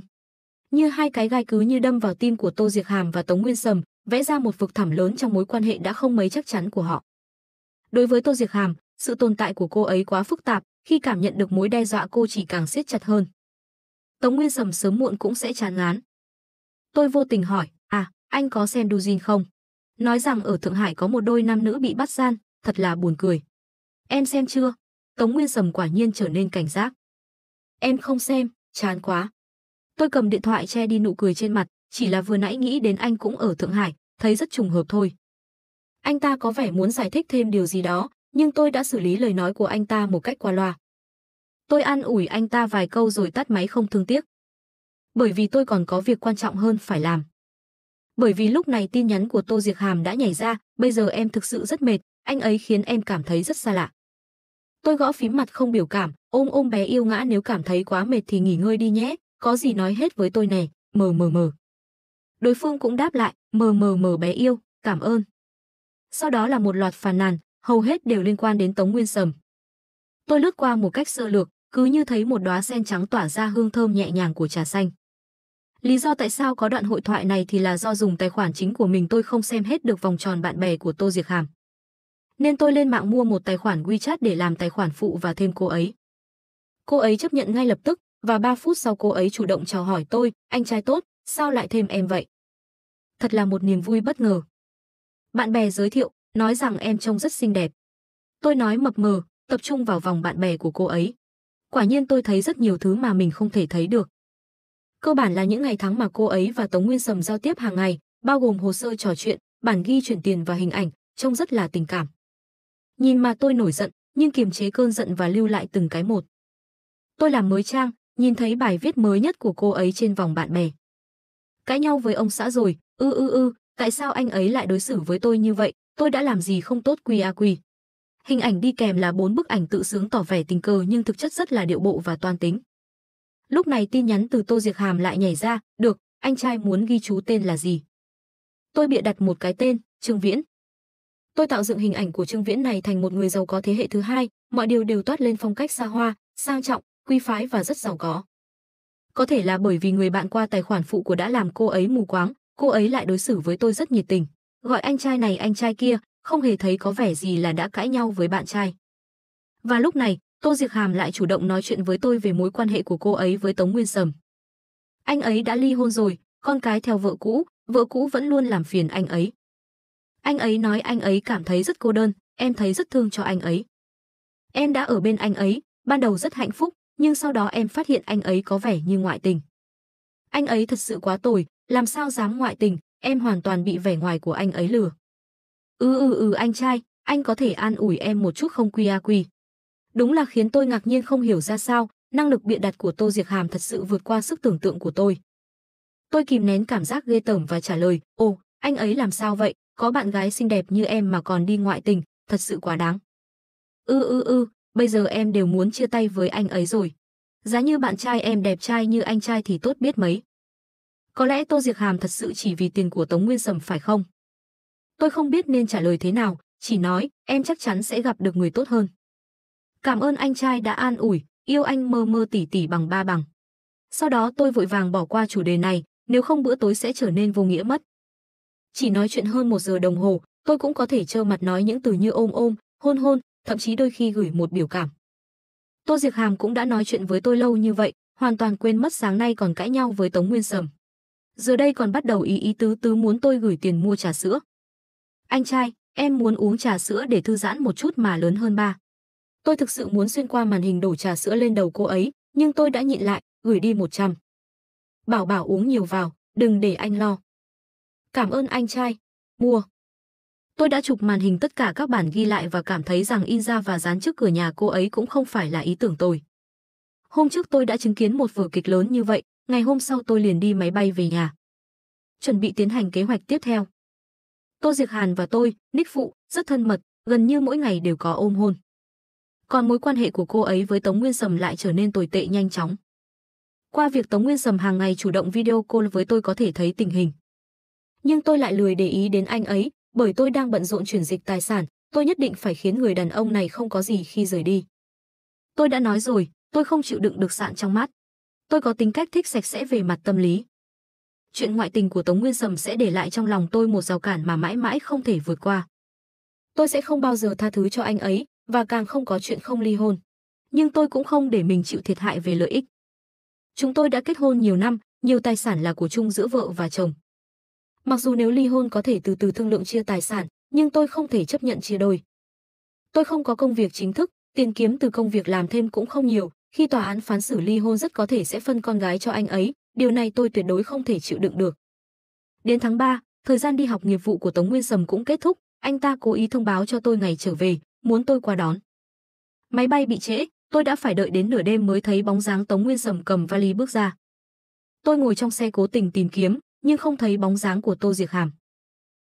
Như hai cái gai cứ như đâm vào tim của Tô Diệc Hàm và Tống Nguyên Sầm, vẽ ra một vực thẳm lớn trong mối quan hệ đã không mấy chắc chắn của họ. Đối với Tô Diệc Hàm, sự tồn tại của cô ấy quá phức tạp, khi cảm nhận được mối đe dọa cô chỉ càng siết chặt hơn. Tống Nguyên Sầm sớm muộn cũng sẽ chán ngán. Tôi vô tình hỏi, à, anh có xem Dujin không? Nói rằng ở Thượng Hải có một đôi nam nữ bị bắt gian, thật là buồn cười. Em xem chưa? Tống Nguyên Sầm quả nhiên trở nên cảnh giác. Em không xem, chán quá. Tôi cầm điện thoại che đi nụ cười trên mặt, chỉ là vừa nãy nghĩ đến anh cũng ở Thượng Hải, thấy rất trùng hợp thôi. Anh ta có vẻ muốn giải thích thêm điều gì đó, nhưng tôi đã xử lý lời nói của anh ta một cách qua loa. Tôi an ủi anh ta vài câu rồi tắt máy không thương tiếc. Bởi vì tôi còn có việc quan trọng hơn phải làm. Bởi vì lúc này tin nhắn của Tô Diệc Hàm đã nhảy ra, bây giờ em thực sự rất mệt, anh ấy khiến em cảm thấy rất xa lạ. Tôi gõ phím mặt không biểu cảm, ôm ôm bé yêu ngã nếu cảm thấy quá mệt thì nghỉ ngơi đi nhé, có gì nói hết với tôi nè, mờ mờ mờ. Đối phương cũng đáp lại, mờ mờ mờ bé yêu, cảm ơn. Sau đó là một loạt phàn nàn, hầu hết đều liên quan đến Tống Nguyên Sầm. Tôi lướt qua một cách sơ lược, cứ như thấy một đóa sen trắng tỏa ra hương thơm nhẹ nhàng của trà xanh. Lý do tại sao có đoạn hội thoại này thì là do dùng tài khoản chính của mình tôi không xem hết được vòng tròn bạn bè của Tô Diệc Hàm nên tôi lên mạng mua một tài khoản WeChat để làm tài khoản phụ và thêm cô ấy. Cô ấy chấp nhận ngay lập tức và 3 phút sau cô ấy chủ động chào hỏi tôi, anh trai tốt, sao lại thêm em vậy? Thật là một niềm vui bất ngờ. Bạn bè giới thiệu, nói rằng em trông rất xinh đẹp. Tôi nói mập mờ, tập trung vào vòng bạn bè của cô ấy. Quả nhiên tôi thấy rất nhiều thứ mà mình không thể thấy được. Cơ bản là những ngày tháng mà cô ấy và Tống Nguyên Sầm giao tiếp hàng ngày, bao gồm hồ sơ trò chuyện, bản ghi chuyển tiền và hình ảnh, trông rất là tình cảm. Nhìn mà tôi nổi giận, nhưng kiềm chế cơn giận và lưu lại từng cái một. Tôi làm mới trang, nhìn thấy bài viết mới nhất của cô ấy trên vòng bạn bè. Cãi nhau với ông xã rồi, ư ư ư, tại sao anh ấy lại đối xử với tôi như vậy, tôi đã làm gì không tốt quy a quy. Hình ảnh đi kèm là bốn bức ảnh tự sướng tỏ vẻ tình cờ nhưng thực chất rất là điệu bộ và toan tính. Lúc này tin nhắn từ Tô Diệc Hàm lại nhảy ra, được, anh trai muốn ghi chú tên là gì? Tôi bịa đặt một cái tên, Trương Viễn, Tôi tạo dựng hình ảnh của Trương Viễn này thành một người giàu có thế hệ thứ hai, mọi điều đều toát lên phong cách xa hoa, sang trọng, quy phái và rất giàu có. Có thể là bởi vì người bạn qua tài khoản phụ của đã làm cô ấy mù quáng, cô ấy lại đối xử với tôi rất nhiệt tình, gọi anh trai này anh trai kia, không hề thấy có vẻ gì là đã cãi nhau với bạn trai. Và lúc này, Tô Diệc Hàm lại chủ động nói chuyện với tôi về mối quan hệ của cô ấy với Tống Nguyên Sầm. Anh ấy đã ly hôn rồi, con cái theo vợ cũ, vợ cũ vẫn luôn làm phiền anh ấy. Anh ấy nói anh ấy cảm thấy rất cô đơn, em thấy rất thương cho anh ấy. Em đã ở bên anh ấy, ban đầu rất hạnh phúc, nhưng sau đó em phát hiện anh ấy có vẻ như ngoại tình. Anh ấy thật sự quá tồi, làm sao dám ngoại tình, em hoàn toàn bị vẻ ngoài của anh ấy lừa. Ừ ừ ừ anh trai, anh có thể an ủi em một chút không quy a quy. Đúng là khiến tôi ngạc nhiên không hiểu ra sao, năng lực biện đặt của Tô Diệc Hàm thật sự vượt qua sức tưởng tượng của tôi. Tôi kìm nén cảm giác ghê tởm và trả lời, ồ, anh ấy làm sao vậy, có bạn gái xinh đẹp như em mà còn đi ngoại tình, thật sự quá đáng. Ư ư ư, bây giờ em đều muốn chia tay với anh ấy rồi. Giá như bạn trai em đẹp trai như anh trai thì tốt biết mấy. Có lẽ Tô Diệc Hàm thật sự chỉ vì tiền của Tống Nguyên Sầm phải không? Tôi không biết nên trả lời thế nào, chỉ nói em chắc chắn sẽ gặp được người tốt hơn. Cảm ơn anh trai đã an ủi, yêu anh mơ mơ tỉ tỉ bằng ba bằng. Sau đó tôi vội vàng bỏ qua chủ đề này, nếu không bữa tối sẽ trở nên vô nghĩa mất. Chỉ nói chuyện hơn một giờ đồng hồ, tôi cũng có thể trơ mặt nói những từ như ôm ôm, hôn hôn, thậm chí đôi khi gửi một biểu cảm. Tô Diệc Hàm cũng đã nói chuyện với tôi lâu như vậy, hoàn toàn quên mất sáng nay còn cãi nhau với Tống Nguyên Sầm. Giờ đây còn bắt đầu ý ý tứ tứ muốn tôi gửi tiền mua trà sữa. Anh trai, em muốn uống trà sữa để thư giãn một chút mà lớn hơn ba. Tôi thực sự muốn xuyên qua màn hình đổ trà sữa lên đầu cô ấy, nhưng tôi đã nhịn lại, gửi đi 100. Bảo bảo uống nhiều vào, đừng để anh lo. Cảm ơn anh trai. Mua. Tôi đã chụp màn hình tất cả các bản ghi lại và cảm thấy rằng in ra và dán trước cửa nhà cô ấy cũng không phải là ý tưởng tồi. Hôm trước tôi đã chứng kiến một vở kịch lớn như vậy, ngày hôm sau tôi liền đi máy bay về nhà. Chuẩn bị tiến hành kế hoạch tiếp theo. Tô Diệc Hàn và tôi, ních Phụ, rất thân mật, gần như mỗi ngày đều có ôm hôn. Còn mối quan hệ của cô ấy với Tống Nguyên Sầm lại trở nên tồi tệ nhanh chóng. Qua việc Tống Nguyên Sầm hàng ngày chủ động video call với tôi có thể thấy tình hình nhưng tôi lại lười để ý đến anh ấy, bởi tôi đang bận rộn chuyển dịch tài sản, tôi nhất định phải khiến người đàn ông này không có gì khi rời đi. Tôi đã nói rồi, tôi không chịu đựng được sạn trong mắt. Tôi có tính cách thích sạch sẽ về mặt tâm lý. Chuyện ngoại tình của Tống Nguyên Sầm sẽ để lại trong lòng tôi một rào cản mà mãi mãi không thể vượt qua. Tôi sẽ không bao giờ tha thứ cho anh ấy, và càng không có chuyện không ly hôn. Nhưng tôi cũng không để mình chịu thiệt hại về lợi ích. Chúng tôi đã kết hôn nhiều năm, nhiều tài sản là của chung giữa vợ và chồng. Mặc dù nếu ly hôn có thể từ từ thương lượng chia tài sản, nhưng tôi không thể chấp nhận chia đôi. Tôi không có công việc chính thức, tiền kiếm từ công việc làm thêm cũng không nhiều, khi tòa án phán xử ly hôn rất có thể sẽ phân con gái cho anh ấy, điều này tôi tuyệt đối không thể chịu đựng được. Đến tháng 3, thời gian đi học nghiệp vụ của Tống Nguyên Sầm cũng kết thúc, anh ta cố ý thông báo cho tôi ngày trở về, muốn tôi qua đón. Máy bay bị trễ, tôi đã phải đợi đến nửa đêm mới thấy bóng dáng Tống Nguyên Sầm cầm vali bước ra. Tôi ngồi trong xe cố tình tìm kiếm, nhưng không thấy bóng dáng của Tô Diệc Hàm.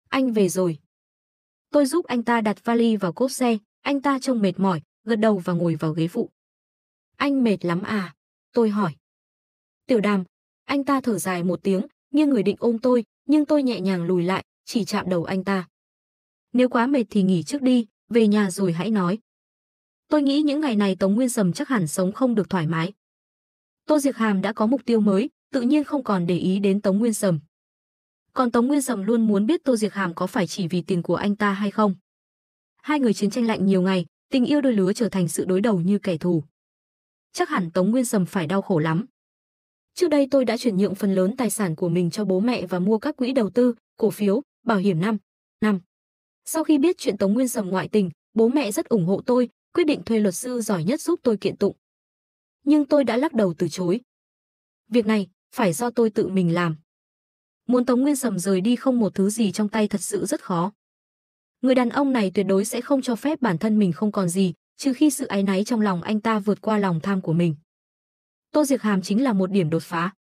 Anh về rồi. Tôi giúp anh ta đặt vali vào cốp xe, anh ta trông mệt mỏi, gật đầu và ngồi vào ghế phụ. Anh mệt lắm à? Tôi hỏi. Tiểu đàm, anh ta thở dài một tiếng, nghiêng người định ôm tôi, nhưng tôi nhẹ nhàng lùi lại, chỉ chạm đầu anh ta. Nếu quá mệt thì nghỉ trước đi, về nhà rồi hãy nói. Tôi nghĩ những ngày này Tống Nguyên Sầm chắc hẳn sống không được thoải mái. Tô Diệc Hàm đã có mục tiêu mới, tự nhiên không còn để ý đến Tống Nguyên Sầm. Còn Tống Nguyên Sầm luôn muốn biết Tô Diệc Hàm có phải chỉ vì tiền của anh ta hay không. Hai người chiến tranh lạnh nhiều ngày, tình yêu đôi lứa trở thành sự đối đầu như kẻ thù. Chắc hẳn Tống Nguyên Sầm phải đau khổ lắm. Trước đây tôi đã chuyển nhượng phần lớn tài sản của mình cho bố mẹ và mua các quỹ đầu tư, cổ phiếu, bảo hiểm năm, năm. Sau khi biết chuyện Tống Nguyên Sầm ngoại tình, bố mẹ rất ủng hộ tôi, quyết định thuê luật sư giỏi nhất giúp tôi kiện tụng. Nhưng tôi đã lắc đầu từ chối. Việc này, phải do tôi tự mình làm. Muốn Tống Nguyên Sầm rời đi không một thứ gì trong tay thật sự rất khó. Người đàn ông này tuyệt đối sẽ không cho phép bản thân mình không còn gì, trừ khi sự áy náy trong lòng anh ta vượt qua lòng tham của mình. Tô Diệc Hàm chính là một điểm đột phá.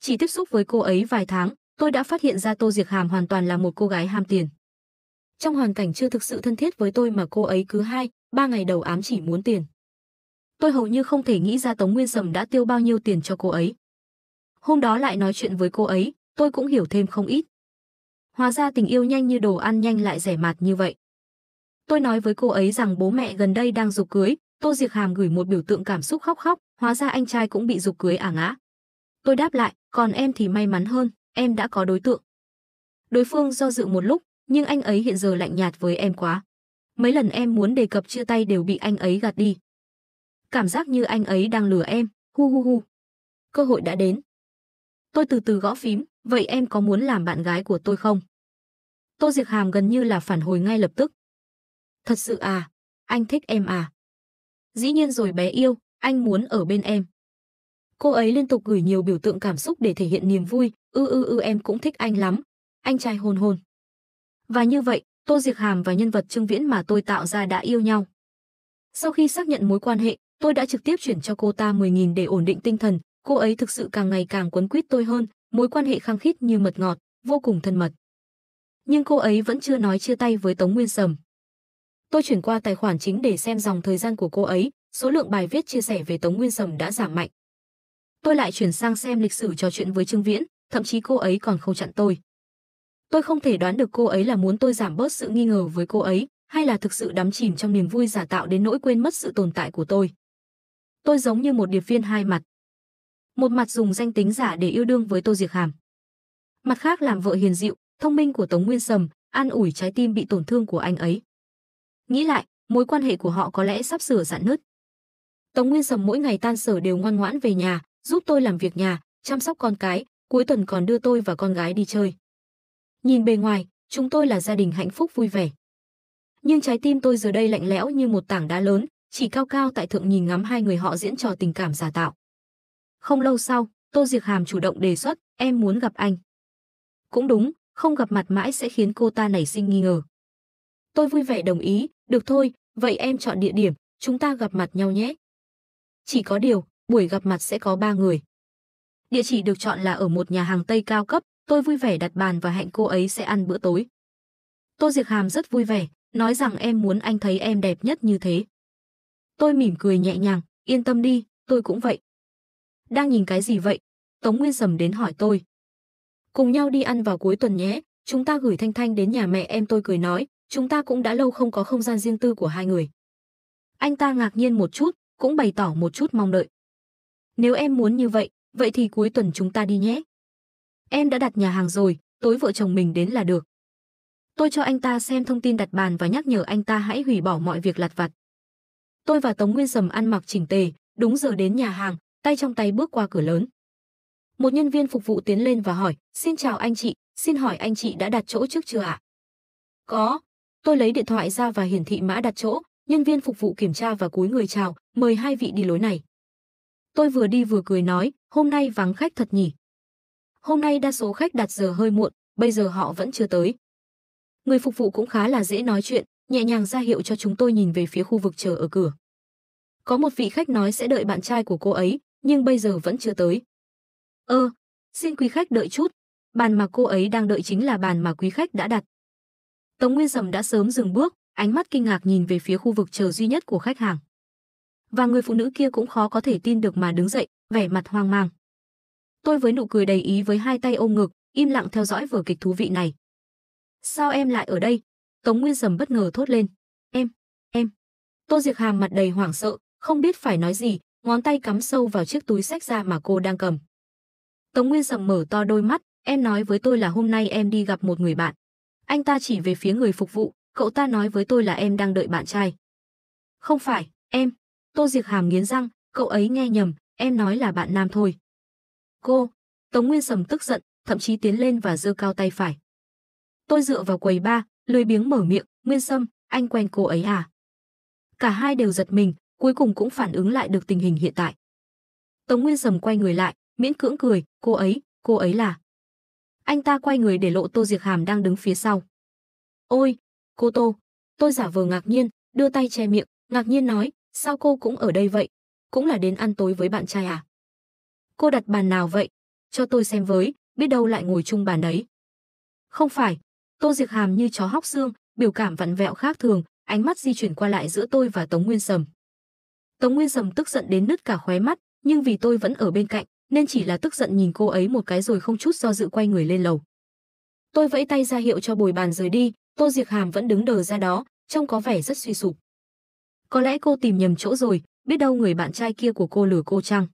Chỉ tiếp xúc với cô ấy vài tháng, tôi đã phát hiện ra Tô Diệc Hàm hoàn toàn là một cô gái ham tiền. Trong hoàn cảnh chưa thực sự thân thiết với tôi mà cô ấy cứ hai, ba ngày đầu ám chỉ muốn tiền. Tôi hầu như không thể nghĩ ra Tống Nguyên Sầm đã tiêu bao nhiêu tiền cho cô ấy. Hôm đó lại nói chuyện với cô ấy, tôi cũng hiểu thêm không ít. Hóa ra tình yêu nhanh như đồ ăn nhanh lại rẻ mạt như vậy. Tôi nói với cô ấy rằng bố mẹ gần đây đang dục cưới, Tô Diệc Hàm gửi một biểu tượng cảm xúc khóc khóc, hóa ra anh trai cũng bị dục cưới à ngã. Tôi đáp lại, còn em thì may mắn hơn, em đã có đối tượng. Đối phương do dự một lúc, nhưng anh ấy hiện giờ lạnh nhạt với em quá. Mấy lần em muốn đề cập chia tay đều bị anh ấy gạt đi. Cảm giác như anh ấy đang lừa em, hu hu hu. Cơ hội đã đến, Tôi từ từ gõ phím, vậy em có muốn làm bạn gái của tôi không? Tô Diệc Hàm gần như là phản hồi ngay lập tức. Thật sự à, anh thích em à? Dĩ nhiên rồi bé yêu, anh muốn ở bên em. Cô ấy liên tục gửi nhiều biểu tượng cảm xúc để thể hiện niềm vui, ư ư ư em cũng thích anh lắm, anh trai hôn hôn. Và như vậy, Tô Diệc Hàm và nhân vật Trương Viễn mà tôi tạo ra đã yêu nhau. Sau khi xác nhận mối quan hệ, tôi đã trực tiếp chuyển cho cô ta 10.000 để ổn định tinh thần, cô ấy thực sự càng ngày càng quấn quýt tôi hơn, mối quan hệ khăng khít như mật ngọt, vô cùng thân mật. Nhưng cô ấy vẫn chưa nói chia tay với Tống Nguyên Sầm. Tôi chuyển qua tài khoản chính để xem dòng thời gian của cô ấy, số lượng bài viết chia sẻ về Tống Nguyên Sầm đã giảm mạnh. Tôi lại chuyển sang xem lịch sử trò chuyện với Trương Viễn, thậm chí cô ấy còn không chặn tôi. Tôi không thể đoán được cô ấy là muốn tôi giảm bớt sự nghi ngờ với cô ấy, hay là thực sự đắm chìm trong niềm vui giả tạo đến nỗi quên mất sự tồn tại của tôi. Tôi giống như một điệp viên hai mặt một mặt dùng danh tính giả để yêu đương với Tô Diệc Hàm. Mặt khác làm vợ hiền dịu, thông minh của Tống Nguyên Sầm, an ủi trái tim bị tổn thương của anh ấy. Nghĩ lại, mối quan hệ của họ có lẽ sắp sửa dạn nứt. Tống Nguyên Sầm mỗi ngày tan sở đều ngoan ngoãn về nhà, giúp tôi làm việc nhà, chăm sóc con cái, cuối tuần còn đưa tôi và con gái đi chơi. Nhìn bề ngoài, chúng tôi là gia đình hạnh phúc vui vẻ. Nhưng trái tim tôi giờ đây lạnh lẽo như một tảng đá lớn, chỉ cao cao tại thượng nhìn ngắm hai người họ diễn trò tình cảm giả tạo. Không lâu sau, Tô Diệc Hàm chủ động đề xuất, em muốn gặp anh. Cũng đúng, không gặp mặt mãi sẽ khiến cô ta nảy sinh nghi ngờ. Tôi vui vẻ đồng ý, được thôi, vậy em chọn địa điểm, chúng ta gặp mặt nhau nhé. Chỉ có điều, buổi gặp mặt sẽ có ba người. Địa chỉ được chọn là ở một nhà hàng Tây cao cấp, tôi vui vẻ đặt bàn và hẹn cô ấy sẽ ăn bữa tối. Tô Diệc Hàm rất vui vẻ, nói rằng em muốn anh thấy em đẹp nhất như thế. Tôi mỉm cười nhẹ nhàng, yên tâm đi, tôi cũng vậy. Đang nhìn cái gì vậy? Tống Nguyên Sầm đến hỏi tôi. Cùng nhau đi ăn vào cuối tuần nhé, chúng ta gửi Thanh Thanh đến nhà mẹ em tôi cười nói, chúng ta cũng đã lâu không có không gian riêng tư của hai người. Anh ta ngạc nhiên một chút, cũng bày tỏ một chút mong đợi. Nếu em muốn như vậy, vậy thì cuối tuần chúng ta đi nhé. Em đã đặt nhà hàng rồi, tối vợ chồng mình đến là được. Tôi cho anh ta xem thông tin đặt bàn và nhắc nhở anh ta hãy hủy bỏ mọi việc lặt vặt. Tôi và Tống Nguyên Sầm ăn mặc chỉnh tề, đúng giờ đến nhà hàng, tay trong tay bước qua cửa lớn. Một nhân viên phục vụ tiến lên và hỏi, xin chào anh chị, xin hỏi anh chị đã đặt chỗ trước chưa ạ? Có, tôi lấy điện thoại ra và hiển thị mã đặt chỗ, nhân viên phục vụ kiểm tra và cúi người chào, mời hai vị đi lối này. Tôi vừa đi vừa cười nói, hôm nay vắng khách thật nhỉ. Hôm nay đa số khách đặt giờ hơi muộn, bây giờ họ vẫn chưa tới. Người phục vụ cũng khá là dễ nói chuyện, nhẹ nhàng ra hiệu cho chúng tôi nhìn về phía khu vực chờ ở cửa. Có một vị khách nói sẽ đợi bạn trai của cô ấy, nhưng bây giờ vẫn chưa tới. Ơ, ờ, xin quý khách đợi chút, bàn mà cô ấy đang đợi chính là bàn mà quý khách đã đặt. Tống Nguyên Sầm đã sớm dừng bước, ánh mắt kinh ngạc nhìn về phía khu vực chờ duy nhất của khách hàng. Và người phụ nữ kia cũng khó có thể tin được mà đứng dậy, vẻ mặt hoang mang. Tôi với nụ cười đầy ý với hai tay ôm ngực, im lặng theo dõi vở kịch thú vị này. Sao em lại ở đây? Tống Nguyên Sầm bất ngờ thốt lên. Em, em. Tô Diệc Hàm mặt đầy hoảng sợ, không biết phải nói gì, ngón tay cắm sâu vào chiếc túi sách da mà cô đang cầm. Tống Nguyên sầm mở to đôi mắt, em nói với tôi là hôm nay em đi gặp một người bạn. Anh ta chỉ về phía người phục vụ, cậu ta nói với tôi là em đang đợi bạn trai. Không phải, em. Tô Diệc Hàm nghiến răng, cậu ấy nghe nhầm, em nói là bạn nam thôi. Cô, Tống Nguyên Sầm tức giận, thậm chí tiến lên và giơ cao tay phải. Tôi dựa vào quầy ba, lười biếng mở miệng, Nguyên Sâm, anh quen cô ấy à? Cả hai đều giật mình, cuối cùng cũng phản ứng lại được tình hình hiện tại. Tống Nguyên Sầm quay người lại, miễn cưỡng cười, cô ấy, cô ấy là. Anh ta quay người để lộ Tô Diệc Hàm đang đứng phía sau. Ôi, cô Tô, tôi giả vờ ngạc nhiên, đưa tay che miệng, ngạc nhiên nói, sao cô cũng ở đây vậy? Cũng là đến ăn tối với bạn trai à? Cô đặt bàn nào vậy? Cho tôi xem với, biết đâu lại ngồi chung bàn đấy. Không phải, Tô Diệc Hàm như chó hóc xương, biểu cảm vặn vẹo khác thường, ánh mắt di chuyển qua lại giữa tôi và Tống Nguyên Sầm. Tống Nguyên Sầm tức giận đến nứt cả khóe mắt, nhưng vì tôi vẫn ở bên cạnh, nên chỉ là tức giận nhìn cô ấy một cái rồi không chút do dự quay người lên lầu. Tôi vẫy tay ra hiệu cho bồi bàn rời đi, Tô Diệc Hàm vẫn đứng đờ ra đó, trông có vẻ rất suy sụp. Có lẽ cô tìm nhầm chỗ rồi, biết đâu người bạn trai kia của cô lừa cô chăng?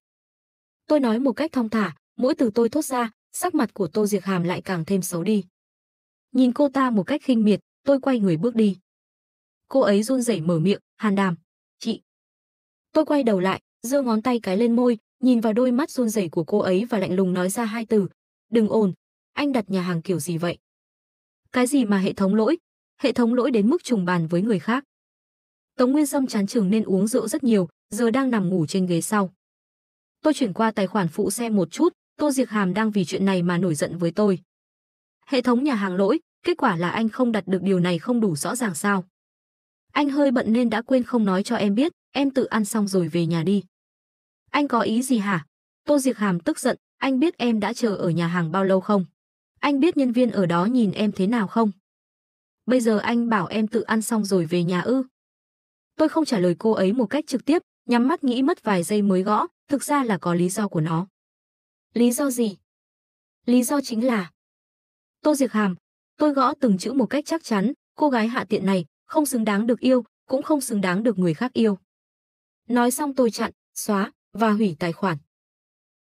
Tôi nói một cách thong thả, mỗi từ tôi thốt ra, sắc mặt của Tô Diệc Hàm lại càng thêm xấu đi. Nhìn cô ta một cách khinh miệt, tôi quay người bước đi. Cô ấy run rẩy mở miệng, "Hàn Đàm, Tôi quay đầu lại, giơ ngón tay cái lên môi, nhìn vào đôi mắt run rẩy của cô ấy và lạnh lùng nói ra hai từ, "Đừng ồn, anh đặt nhà hàng kiểu gì vậy?" Cái gì mà hệ thống lỗi? Hệ thống lỗi đến mức trùng bàn với người khác. Tống Nguyên Sâm chán chường nên uống rượu rất nhiều, giờ đang nằm ngủ trên ghế sau. Tôi chuyển qua tài khoản phụ xe một chút, Tô Diệc Hàm đang vì chuyện này mà nổi giận với tôi. Hệ thống nhà hàng lỗi, kết quả là anh không đặt được điều này không đủ rõ ràng sao? Anh hơi bận nên đã quên không nói cho em biết, em tự ăn xong rồi về nhà đi. Anh có ý gì hả? Tô Diệc Hàm tức giận, anh biết em đã chờ ở nhà hàng bao lâu không? Anh biết nhân viên ở đó nhìn em thế nào không? Bây giờ anh bảo em tự ăn xong rồi về nhà ư. Tôi không trả lời cô ấy một cách trực tiếp, nhắm mắt nghĩ mất vài giây mới gõ, thực ra là có lý do của nó. Lý do gì? Lý do chính là Tô Diệc Hàm, tôi gõ từng chữ một cách chắc chắn, cô gái hạ tiện này không xứng đáng được yêu, cũng không xứng đáng được người khác yêu. Nói xong tôi chặn, xóa và hủy tài khoản.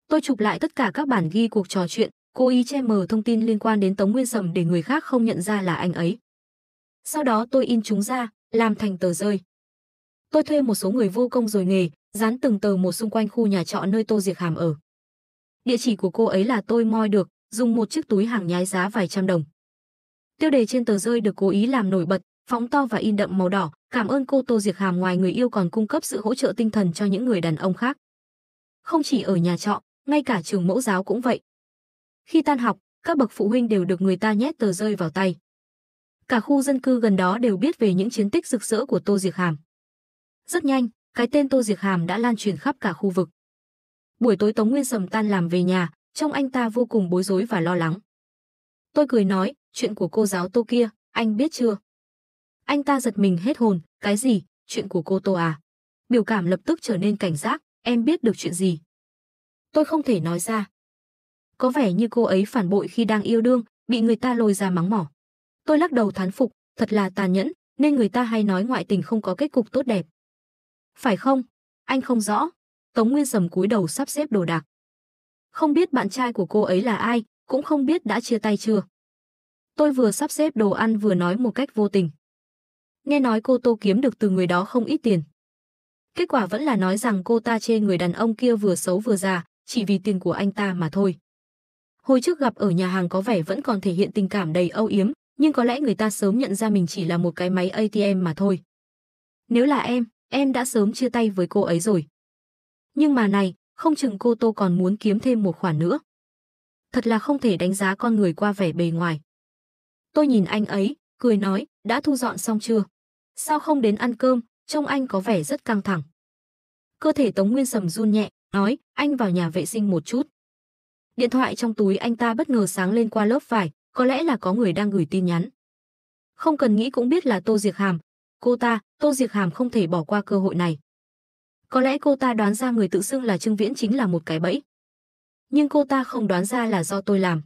Tôi chụp lại tất cả các bản ghi cuộc trò chuyện, cố ý che mờ thông tin liên quan đến Tống Nguyên Sầm để người khác không nhận ra là anh ấy. Sau đó tôi in chúng ra, làm thành tờ rơi. Tôi thuê một số người vô công rồi nghề, dán từng tờ một xung quanh khu nhà trọ nơi Tô Diệc Hàm ở. Địa chỉ của cô ấy là tôi moi được, dùng một chiếc túi hàng nhái giá vài trăm đồng. Tiêu đề trên tờ rơi được cố ý làm nổi bật, phóng to và in đậm màu đỏ, Cảm ơn cô Tô Diệc Hàm ngoài người yêu còn cung cấp sự hỗ trợ tinh thần cho những người đàn ông khác. Không chỉ ở nhà trọ, ngay cả trường mẫu giáo cũng vậy. Khi tan học, các bậc phụ huynh đều được người ta nhét tờ rơi vào tay. Cả khu dân cư gần đó đều biết về những chiến tích rực rỡ của Tô Diệc Hàm. Rất nhanh, cái tên Tô Diệc Hàm đã lan truyền khắp cả khu vực. Buổi tối Tống Nguyên Sầm tan làm về nhà, trong anh ta vô cùng bối rối và lo lắng. Tôi cười nói, chuyện của cô giáo Tô kia, anh biết chưa? Anh ta giật mình hết hồn, cái gì, chuyện của cô Tô à? Biểu cảm lập tức trở nên cảnh giác, em biết được chuyện gì? Tôi không thể nói ra. Có vẻ như cô ấy phản bội khi đang yêu đương, bị người ta lôi ra mắng mỏ. Tôi lắc đầu thán phục, thật là tàn nhẫn, nên người ta hay nói ngoại tình không có kết cục tốt đẹp. Phải không? Anh không rõ. Tống Nguyên sầm cúi đầu sắp xếp đồ đạc. Không biết bạn trai của cô ấy là ai, cũng không biết đã chia tay chưa. Tôi vừa sắp xếp đồ ăn vừa nói một cách vô tình nghe nói cô Tô kiếm được từ người đó không ít tiền. Kết quả vẫn là nói rằng cô ta chê người đàn ông kia vừa xấu vừa già, chỉ vì tiền của anh ta mà thôi. Hồi trước gặp ở nhà hàng có vẻ vẫn còn thể hiện tình cảm đầy âu yếm, nhưng có lẽ người ta sớm nhận ra mình chỉ là một cái máy ATM mà thôi. Nếu là em, em đã sớm chia tay với cô ấy rồi. Nhưng mà này, không chừng cô Tô còn muốn kiếm thêm một khoản nữa. Thật là không thể đánh giá con người qua vẻ bề ngoài. Tôi nhìn anh ấy, cười nói, đã thu dọn xong chưa? Sao không đến ăn cơm, trông anh có vẻ rất căng thẳng. Cơ thể Tống Nguyên Sầm run nhẹ, nói, anh vào nhà vệ sinh một chút. Điện thoại trong túi anh ta bất ngờ sáng lên qua lớp vải, có lẽ là có người đang gửi tin nhắn. Không cần nghĩ cũng biết là Tô diệt Hàm. Cô ta, Tô diệt Hàm không thể bỏ qua cơ hội này. Có lẽ cô ta đoán ra người tự xưng là Trương Viễn chính là một cái bẫy. Nhưng cô ta không đoán ra là do tôi làm.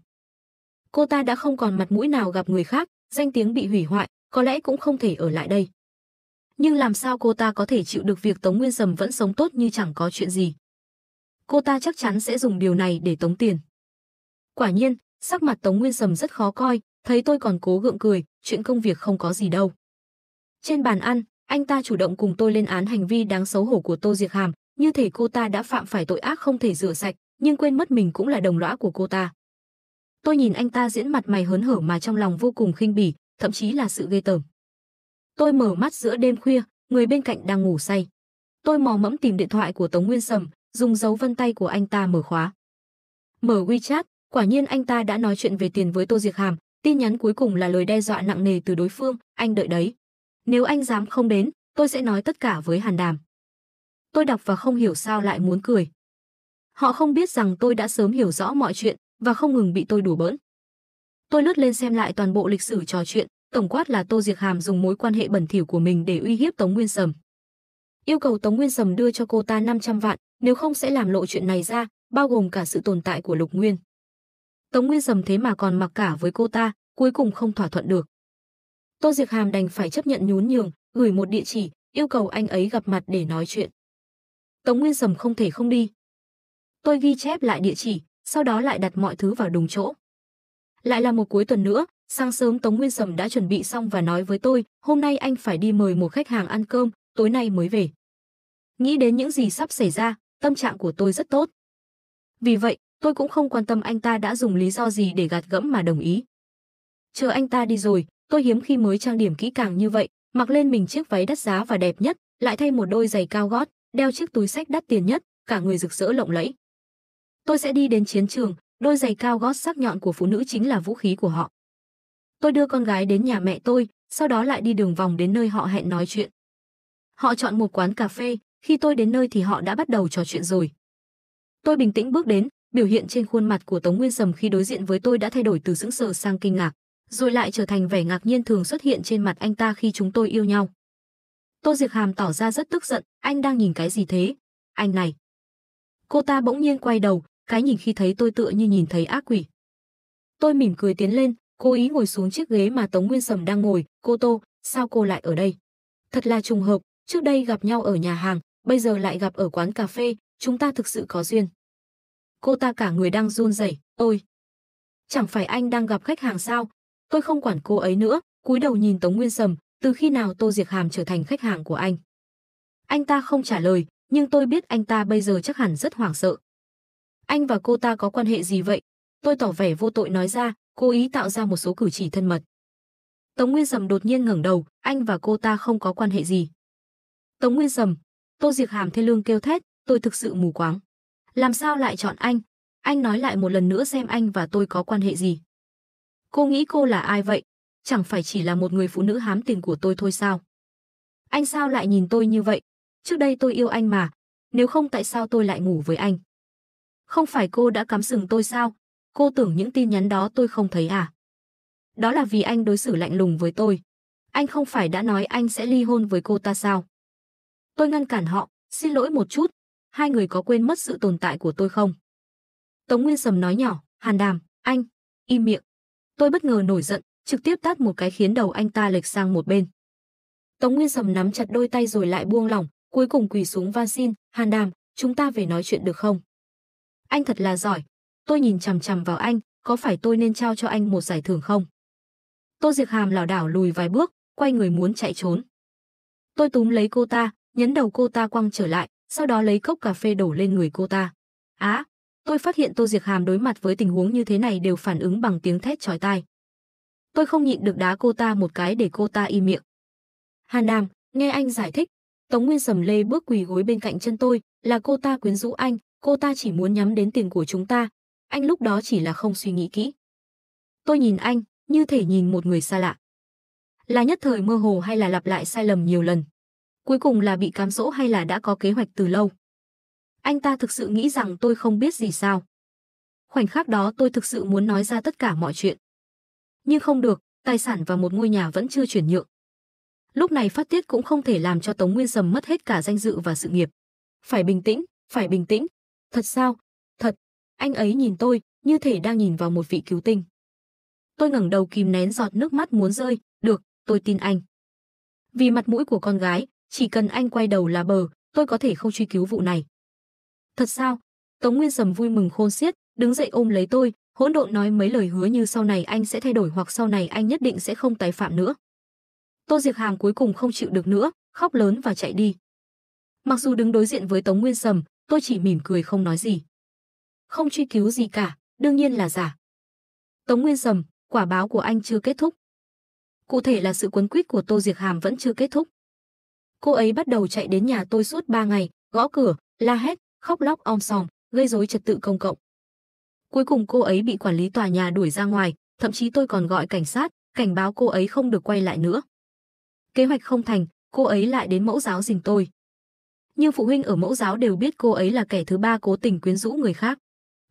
Cô ta đã không còn mặt mũi nào gặp người khác, danh tiếng bị hủy hoại, có lẽ cũng không thể ở lại đây nhưng làm sao cô ta có thể chịu được việc Tống Nguyên Sầm vẫn sống tốt như chẳng có chuyện gì. Cô ta chắc chắn sẽ dùng điều này để tống tiền. Quả nhiên, sắc mặt Tống Nguyên Sầm rất khó coi, thấy tôi còn cố gượng cười, chuyện công việc không có gì đâu. Trên bàn ăn, anh ta chủ động cùng tôi lên án hành vi đáng xấu hổ của Tô Diệc Hàm, như thể cô ta đã phạm phải tội ác không thể rửa sạch, nhưng quên mất mình cũng là đồng lõa của cô ta. Tôi nhìn anh ta diễn mặt mày hớn hở mà trong lòng vô cùng khinh bỉ, thậm chí là sự ghê tởm. Tôi mở mắt giữa đêm khuya, người bên cạnh đang ngủ say. Tôi mò mẫm tìm điện thoại của Tống Nguyên Sầm, dùng dấu vân tay của anh ta mở khóa. Mở WeChat, quả nhiên anh ta đã nói chuyện về tiền với Tô Diệc Hàm, tin nhắn cuối cùng là lời đe dọa nặng nề từ đối phương, anh đợi đấy. Nếu anh dám không đến, tôi sẽ nói tất cả với Hàn Đàm. Tôi đọc và không hiểu sao lại muốn cười. Họ không biết rằng tôi đã sớm hiểu rõ mọi chuyện và không ngừng bị tôi đùa bỡn. Tôi lướt lên xem lại toàn bộ lịch sử trò chuyện, tổng quát là Tô Diệc Hàm dùng mối quan hệ bẩn thỉu của mình để uy hiếp Tống Nguyên Sầm. Yêu cầu Tống Nguyên Sầm đưa cho cô ta 500 vạn, nếu không sẽ làm lộ chuyện này ra, bao gồm cả sự tồn tại của Lục Nguyên. Tống Nguyên Sầm thế mà còn mặc cả với cô ta, cuối cùng không thỏa thuận được. Tô Diệc Hàm đành phải chấp nhận nhún nhường, gửi một địa chỉ, yêu cầu anh ấy gặp mặt để nói chuyện. Tống Nguyên Sầm không thể không đi. Tôi ghi chép lại địa chỉ, sau đó lại đặt mọi thứ vào đúng chỗ. Lại là một cuối tuần nữa, Sáng sớm Tống Nguyên Sầm đã chuẩn bị xong và nói với tôi, hôm nay anh phải đi mời một khách hàng ăn cơm, tối nay mới về. Nghĩ đến những gì sắp xảy ra, tâm trạng của tôi rất tốt. Vì vậy, tôi cũng không quan tâm anh ta đã dùng lý do gì để gạt gẫm mà đồng ý. Chờ anh ta đi rồi, tôi hiếm khi mới trang điểm kỹ càng như vậy, mặc lên mình chiếc váy đắt giá và đẹp nhất, lại thay một đôi giày cao gót, đeo chiếc túi sách đắt tiền nhất, cả người rực rỡ lộng lẫy. Tôi sẽ đi đến chiến trường, đôi giày cao gót sắc nhọn của phụ nữ chính là vũ khí của họ. Tôi đưa con gái đến nhà mẹ tôi, sau đó lại đi đường vòng đến nơi họ hẹn nói chuyện. Họ chọn một quán cà phê, khi tôi đến nơi thì họ đã bắt đầu trò chuyện rồi. Tôi bình tĩnh bước đến, biểu hiện trên khuôn mặt của Tống Nguyên Sầm khi đối diện với tôi đã thay đổi từ sững sờ sang kinh ngạc, rồi lại trở thành vẻ ngạc nhiên thường xuất hiện trên mặt anh ta khi chúng tôi yêu nhau. Tô Diệc Hàm tỏ ra rất tức giận, anh đang nhìn cái gì thế? Anh này. Cô ta bỗng nhiên quay đầu, cái nhìn khi thấy tôi tựa như nhìn thấy ác quỷ. Tôi mỉm cười tiến lên, Cô ý ngồi xuống chiếc ghế mà Tống Nguyên Sầm đang ngồi, cô Tô, sao cô lại ở đây? Thật là trùng hợp, trước đây gặp nhau ở nhà hàng, bây giờ lại gặp ở quán cà phê, chúng ta thực sự có duyên. Cô ta cả người đang run rẩy, ôi! Chẳng phải anh đang gặp khách hàng sao? Tôi không quản cô ấy nữa, cúi đầu nhìn Tống Nguyên Sầm, từ khi nào Tô Diệc Hàm trở thành khách hàng của anh? Anh ta không trả lời, nhưng tôi biết anh ta bây giờ chắc hẳn rất hoảng sợ. Anh và cô ta có quan hệ gì vậy? Tôi tỏ vẻ vô tội nói ra, cố ý tạo ra một số cử chỉ thân mật. Tống Nguyên Sầm đột nhiên ngẩng đầu, anh và cô ta không có quan hệ gì. Tống Nguyên Sầm, Tô Diệc Hàm thê lương kêu thét, tôi thực sự mù quáng. Làm sao lại chọn anh? Anh nói lại một lần nữa xem anh và tôi có quan hệ gì. Cô nghĩ cô là ai vậy? Chẳng phải chỉ là một người phụ nữ hám tiền của tôi thôi sao? Anh sao lại nhìn tôi như vậy? Trước đây tôi yêu anh mà, nếu không tại sao tôi lại ngủ với anh? Không phải cô đã cắm sừng tôi sao? Cô tưởng những tin nhắn đó tôi không thấy à? Đó là vì anh đối xử lạnh lùng với tôi. Anh không phải đã nói anh sẽ ly hôn với cô ta sao? Tôi ngăn cản họ, xin lỗi một chút. Hai người có quên mất sự tồn tại của tôi không? Tống Nguyên Sầm nói nhỏ, hàn đàm, anh, im miệng. Tôi bất ngờ nổi giận, trực tiếp tát một cái khiến đầu anh ta lệch sang một bên. Tống Nguyên Sầm nắm chặt đôi tay rồi lại buông lỏng, cuối cùng quỳ xuống van xin, Hàn Đàm, chúng ta về nói chuyện được không? Anh thật là giỏi, Tôi nhìn chằm chằm vào anh, có phải tôi nên trao cho anh một giải thưởng không? Tô Diệc Hàm lảo đảo lùi vài bước, quay người muốn chạy trốn. Tôi túm lấy cô ta, nhấn đầu cô ta quăng trở lại, sau đó lấy cốc cà phê đổ lên người cô ta. Á, tôi phát hiện Tô Diệc Hàm đối mặt với tình huống như thế này đều phản ứng bằng tiếng thét chói tai. Tôi không nhịn được đá cô ta một cái để cô ta im miệng. Hàn Đàm, nghe anh giải thích, Tống Nguyên Sầm Lê bước quỳ gối bên cạnh chân tôi, là cô ta quyến rũ anh, cô ta chỉ muốn nhắm đến tiền của chúng ta, anh lúc đó chỉ là không suy nghĩ kỹ. Tôi nhìn anh, như thể nhìn một người xa lạ. Là nhất thời mơ hồ hay là lặp lại sai lầm nhiều lần. Cuối cùng là bị cám dỗ hay là đã có kế hoạch từ lâu. Anh ta thực sự nghĩ rằng tôi không biết gì sao. Khoảnh khắc đó tôi thực sự muốn nói ra tất cả mọi chuyện. Nhưng không được, tài sản và một ngôi nhà vẫn chưa chuyển nhượng. Lúc này phát tiết cũng không thể làm cho Tống Nguyên Sầm mất hết cả danh dự và sự nghiệp. Phải bình tĩnh, phải bình tĩnh. Thật sao? Thật, anh ấy nhìn tôi, như thể đang nhìn vào một vị cứu tinh. Tôi ngẩng đầu kìm nén giọt nước mắt muốn rơi, được, tôi tin anh. Vì mặt mũi của con gái, chỉ cần anh quay đầu là bờ, tôi có thể không truy cứu vụ này. Thật sao? Tống Nguyên Sầm vui mừng khôn xiết, đứng dậy ôm lấy tôi, hỗn độn nói mấy lời hứa như sau này anh sẽ thay đổi hoặc sau này anh nhất định sẽ không tái phạm nữa. Tô Diệc Hàm cuối cùng không chịu được nữa, khóc lớn và chạy đi. Mặc dù đứng đối diện với Tống Nguyên Sầm, tôi chỉ mỉm cười không nói gì không truy cứu gì cả, đương nhiên là giả. Tống Nguyên Sầm, quả báo của anh chưa kết thúc. Cụ thể là sự quấn quýt của Tô Diệc Hàm vẫn chưa kết thúc. Cô ấy bắt đầu chạy đến nhà tôi suốt 3 ngày, gõ cửa, la hét, khóc lóc om sòm, gây rối trật tự công cộng. Cuối cùng cô ấy bị quản lý tòa nhà đuổi ra ngoài, thậm chí tôi còn gọi cảnh sát, cảnh báo cô ấy không được quay lại nữa. Kế hoạch không thành, cô ấy lại đến mẫu giáo dình tôi. Nhưng phụ huynh ở mẫu giáo đều biết cô ấy là kẻ thứ ba cố tình quyến rũ người khác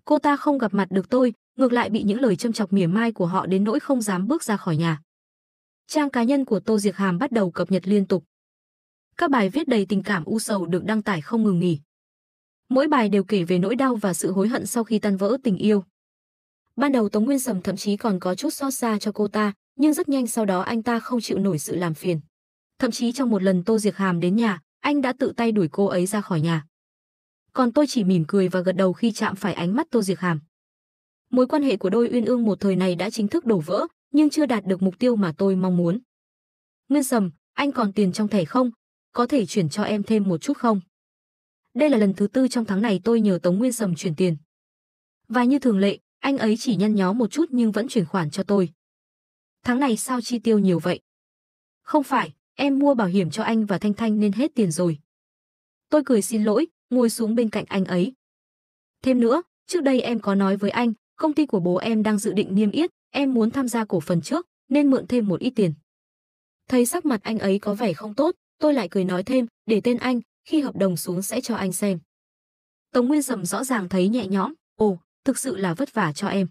cô ta không gặp mặt được tôi, ngược lại bị những lời châm chọc mỉa mai của họ đến nỗi không dám bước ra khỏi nhà. Trang cá nhân của Tô Diệc Hàm bắt đầu cập nhật liên tục. Các bài viết đầy tình cảm u sầu được đăng tải không ngừng nghỉ. Mỗi bài đều kể về nỗi đau và sự hối hận sau khi tan vỡ tình yêu. Ban đầu Tống Nguyên Sầm thậm chí còn có chút xót xa cho cô ta, nhưng rất nhanh sau đó anh ta không chịu nổi sự làm phiền. Thậm chí trong một lần Tô Diệc Hàm đến nhà, anh đã tự tay đuổi cô ấy ra khỏi nhà còn tôi chỉ mỉm cười và gật đầu khi chạm phải ánh mắt Tô Diệc Hàm. Mối quan hệ của đôi uyên ương một thời này đã chính thức đổ vỡ, nhưng chưa đạt được mục tiêu mà tôi mong muốn. Nguyên Sầm, anh còn tiền trong thẻ không? Có thể chuyển cho em thêm một chút không? Đây là lần thứ tư trong tháng này tôi nhờ Tống Nguyên Sầm chuyển tiền. Và như thường lệ, anh ấy chỉ nhăn nhó một chút nhưng vẫn chuyển khoản cho tôi. Tháng này sao chi tiêu nhiều vậy? Không phải, em mua bảo hiểm cho anh và Thanh Thanh nên hết tiền rồi. Tôi cười xin lỗi, ngồi xuống bên cạnh anh ấy. Thêm nữa, trước đây em có nói với anh, công ty của bố em đang dự định niêm yết, em muốn tham gia cổ phần trước, nên mượn thêm một ít tiền. Thấy sắc mặt anh ấy có vẻ không tốt, tôi lại cười nói thêm, để tên anh, khi hợp đồng xuống sẽ cho anh xem. Tống Nguyên Sầm rõ ràng thấy nhẹ nhõm, ồ, thực sự là vất vả cho em.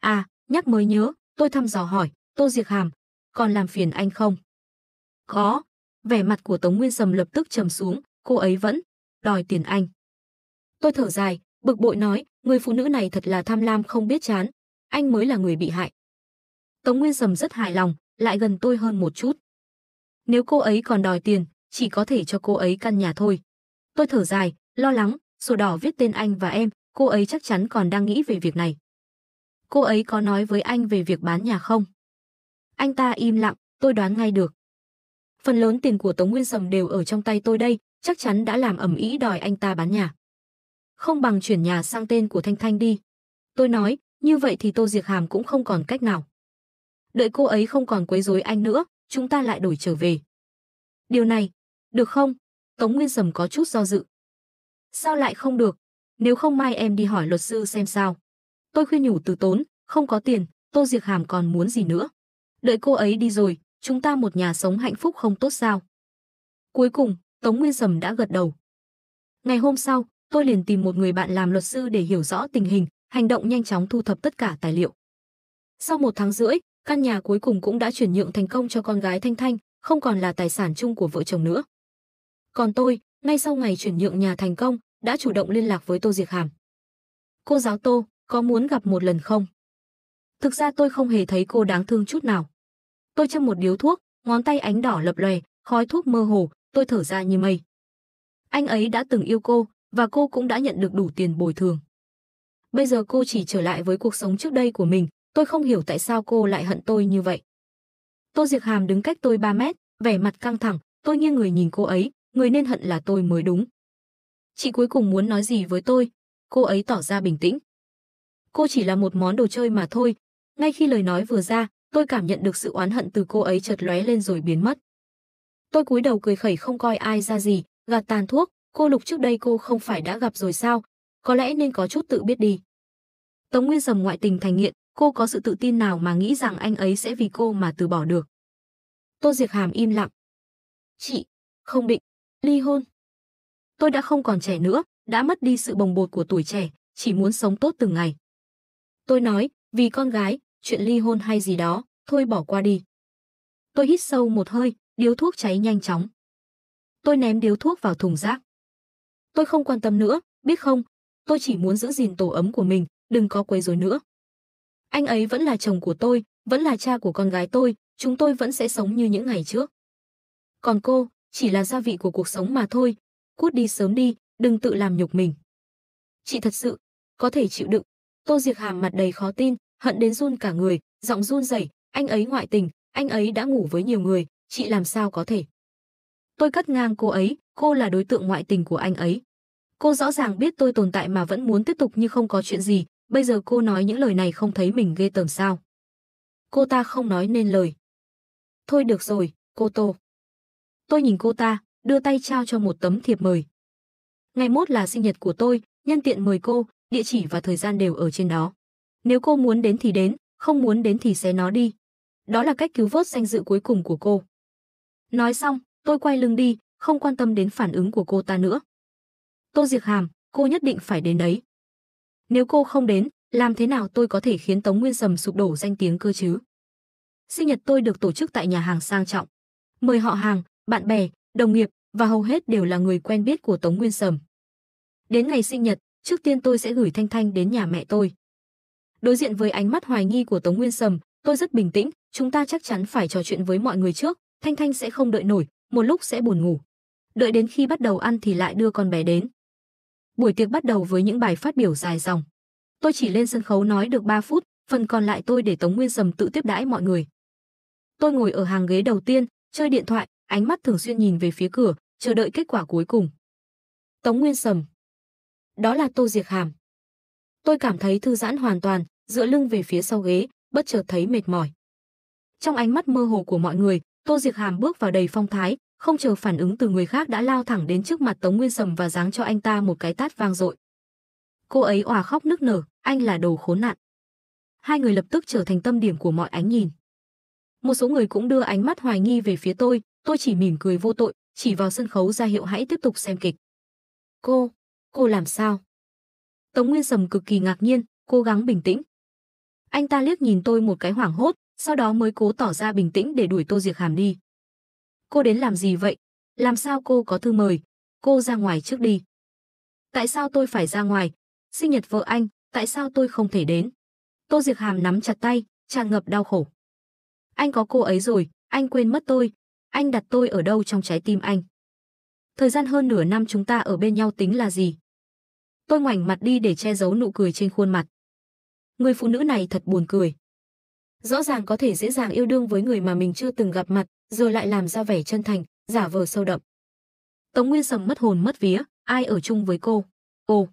À, nhắc mới nhớ, tôi thăm dò hỏi, Tô diệt Hàm, còn làm phiền anh không? Có, vẻ mặt của Tống Nguyên Sầm lập tức trầm xuống, cô ấy vẫn đòi tiền anh. Tôi thở dài, bực bội nói, người phụ nữ này thật là tham lam không biết chán, anh mới là người bị hại. Tống Nguyên Sầm rất hài lòng, lại gần tôi hơn một chút. Nếu cô ấy còn đòi tiền, chỉ có thể cho cô ấy căn nhà thôi. Tôi thở dài, lo lắng, sổ đỏ viết tên anh và em, cô ấy chắc chắn còn đang nghĩ về việc này. Cô ấy có nói với anh về việc bán nhà không? Anh ta im lặng, tôi đoán ngay được. Phần lớn tiền của Tống Nguyên Sầm đều ở trong tay tôi đây, chắc chắn đã làm ầm ĩ đòi anh ta bán nhà. Không bằng chuyển nhà sang tên của Thanh Thanh đi. Tôi nói, như vậy thì Tô Diệc Hàm cũng không còn cách nào. Đợi cô ấy không còn quấy rối anh nữa, chúng ta lại đổi trở về. Điều này, được không? Tống Nguyên Sầm có chút do dự. Sao lại không được? Nếu không mai em đi hỏi luật sư xem sao. Tôi khuyên nhủ từ tốn, không có tiền, Tô Diệc Hàm còn muốn gì nữa. Đợi cô ấy đi rồi, chúng ta một nhà sống hạnh phúc không tốt sao. Cuối cùng, Tống Nguyên Sầm đã gật đầu. Ngày hôm sau, tôi liền tìm một người bạn làm luật sư để hiểu rõ tình hình, hành động nhanh chóng thu thập tất cả tài liệu. Sau một tháng rưỡi, căn nhà cuối cùng cũng đã chuyển nhượng thành công cho con gái Thanh Thanh, không còn là tài sản chung của vợ chồng nữa. Còn tôi, ngay sau ngày chuyển nhượng nhà thành công, đã chủ động liên lạc với Tô Diệt Hàm. Cô giáo Tô, có muốn gặp một lần không? Thực ra tôi không hề thấy cô đáng thương chút nào. Tôi châm một điếu thuốc, ngón tay ánh đỏ lập lòe, khói thuốc mơ hồ, tôi thở ra như mây. Anh ấy đã từng yêu cô, và cô cũng đã nhận được đủ tiền bồi thường. Bây giờ cô chỉ trở lại với cuộc sống trước đây của mình, tôi không hiểu tại sao cô lại hận tôi như vậy. Tô Diệc Hàm đứng cách tôi 3 mét, vẻ mặt căng thẳng, tôi nghiêng người nhìn cô ấy, người nên hận là tôi mới đúng. Chị cuối cùng muốn nói gì với tôi? Cô ấy tỏ ra bình tĩnh. Cô chỉ là một món đồ chơi mà thôi. Ngay khi lời nói vừa ra, tôi cảm nhận được sự oán hận từ cô ấy chợt lóe lên rồi biến mất. Tôi cúi đầu cười khẩy không coi ai ra gì, gạt tàn thuốc, cô Lục trước đây cô không phải đã gặp rồi sao? Có lẽ nên có chút tự biết đi. Tống Nguyên Sầm ngoại tình thành nghiện, cô có sự tự tin nào mà nghĩ rằng anh ấy sẽ vì cô mà từ bỏ được. Tô diệt Hàm im lặng. Chị, không định, ly hôn. Tôi đã không còn trẻ nữa, đã mất đi sự bồng bột của tuổi trẻ, chỉ muốn sống tốt từng ngày. Tôi nói, vì con gái, chuyện ly hôn hay gì đó, thôi bỏ qua đi. Tôi hít sâu một hơi, Điếu thuốc cháy nhanh chóng. Tôi ném điếu thuốc vào thùng rác. Tôi không quan tâm nữa, biết không, tôi chỉ muốn giữ gìn tổ ấm của mình, đừng có quấy rối nữa. Anh ấy vẫn là chồng của tôi, vẫn là cha của con gái tôi, chúng tôi vẫn sẽ sống như những ngày trước. Còn cô, chỉ là gia vị của cuộc sống mà thôi, cút đi sớm đi, đừng tự làm nhục mình. Chị thật sự, có thể chịu đựng. Tô diệt Hàm mặt đầy khó tin, hận đến run cả người, giọng run rẩy, anh ấy ngoại tình, anh ấy đã ngủ với nhiều người, chị làm sao có thể? Tôi cắt ngang cô ấy, cô là đối tượng ngoại tình của anh ấy. Cô rõ ràng biết tôi tồn tại mà vẫn muốn tiếp tục như không có chuyện gì, bây giờ cô nói những lời này không thấy mình ghê tởm sao. Cô ta không nói nên lời. Thôi được rồi, cô Tô. Tôi nhìn cô ta, đưa tay trao cho một tấm thiệp mời. Ngày mốt là sinh nhật của tôi, nhân tiện mời cô, địa chỉ và thời gian đều ở trên đó. Nếu cô muốn đến thì đến, không muốn đến thì xé nó đi. Đó là cách cứu vớt danh dự cuối cùng của cô. Nói xong, tôi quay lưng đi, không quan tâm đến phản ứng của cô ta nữa. Tô Diệc Hàm, cô nhất định phải đến đấy. Nếu cô không đến, làm thế nào tôi có thể khiến Tống Nguyên Sầm sụp đổ danh tiếng cơ chứ? Sinh nhật tôi được tổ chức tại nhà hàng sang trọng. Mời họ hàng, bạn bè, đồng nghiệp và hầu hết đều là người quen biết của Tống Nguyên Sầm. Đến ngày sinh nhật, trước tiên tôi sẽ gửi Thanh Thanh đến nhà mẹ tôi. Đối diện với ánh mắt hoài nghi của Tống Nguyên Sầm, tôi rất bình tĩnh, chúng ta chắc chắn phải trò chuyện với mọi người trước, Thanh Thanh sẽ không đợi nổi, một lúc sẽ buồn ngủ. Đợi đến khi bắt đầu ăn thì lại đưa con bé đến. Buổi tiệc bắt đầu với những bài phát biểu dài dòng. Tôi chỉ lên sân khấu nói được 3 phút, phần còn lại tôi để Tống Nguyên Sầm tự tiếp đãi mọi người. Tôi ngồi ở hàng ghế đầu tiên, chơi điện thoại, ánh mắt thường xuyên nhìn về phía cửa, chờ đợi kết quả cuối cùng. Tống Nguyên Sầm. Đó là Tô diệt Hàm. Tôi cảm thấy thư giãn hoàn toàn, dựa lưng về phía sau ghế, bất chợt thấy mệt mỏi. Trong ánh mắt mơ hồ của mọi người, Tô Diệc Hàm bước vào đầy phong thái, không chờ phản ứng từ người khác đã lao thẳng đến trước mặt Tống Nguyên Sầm và giáng cho anh ta một cái tát vang dội. Cô ấy òa khóc nức nở, anh là đồ khốn nạn. Hai người lập tức trở thành tâm điểm của mọi ánh nhìn. Một số người cũng đưa ánh mắt hoài nghi về phía tôi, tôi chỉ mỉm cười vô tội, chỉ vào sân khấu ra hiệu hãy tiếp tục xem kịch. Cô, cô làm sao? Tống Nguyên Sầm cực kỳ ngạc nhiên, cố gắng bình tĩnh. Anh ta liếc nhìn tôi một cái hoảng hốt, sau đó mới cố tỏ ra bình tĩnh để đuổi Tô Diệc Hàm đi. Cô đến làm gì vậy? Làm sao cô có thư mời? Cô ra ngoài trước đi. Tại sao tôi phải ra ngoài? Sinh nhật vợ anh, tại sao tôi không thể đến? Tô Diệc Hàm nắm chặt tay, tràn ngập đau khổ. Anh có cô ấy rồi, anh quên mất tôi. Anh đặt tôi ở đâu trong trái tim anh? Thời gian hơn nửa năm chúng ta ở bên nhau tính là gì? Tôi ngoảnh mặt đi để che giấu nụ cười trên khuôn mặt. Người phụ nữ này thật buồn cười rõ ràng có thể dễ dàng yêu đương với người mà mình chưa từng gặp mặt, rồi lại làm ra vẻ chân thành, giả vờ sâu đậm. Tống Nguyên Sầm mất hồn mất vía, ai ở chung với cô? Cô.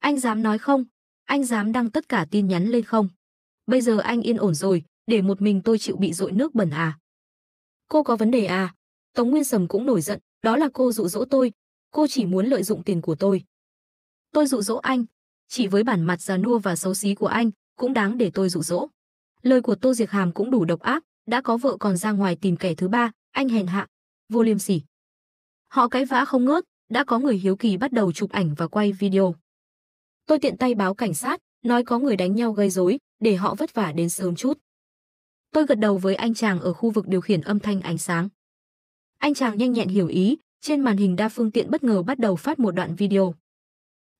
Anh dám nói không? Anh dám đăng tất cả tin nhắn lên không? Bây giờ anh yên ổn rồi, để một mình tôi chịu bị dội nước bẩn à? Cô có vấn đề à? Tống Nguyên Sầm cũng nổi giận, đó là cô dụ dỗ tôi, cô chỉ muốn lợi dụng tiền của tôi. Tôi dụ dỗ anh, chỉ với bản mặt già nua và xấu xí của anh, cũng đáng để tôi dụ dỗ. Lời của Tô Diệc Hàm cũng đủ độc ác, đã có vợ còn ra ngoài tìm kẻ thứ ba, anh hèn hạ, vô liêm sỉ. Họ cãi vã không ngớt, đã có người hiếu kỳ bắt đầu chụp ảnh và quay video. Tôi tiện tay báo cảnh sát, nói có người đánh nhau gây rối, để họ vất vả đến sớm chút. Tôi gật đầu với anh chàng ở khu vực điều khiển âm thanh ánh sáng. Anh chàng nhanh nhẹn hiểu ý, trên màn hình đa phương tiện bất ngờ bắt đầu phát một đoạn video.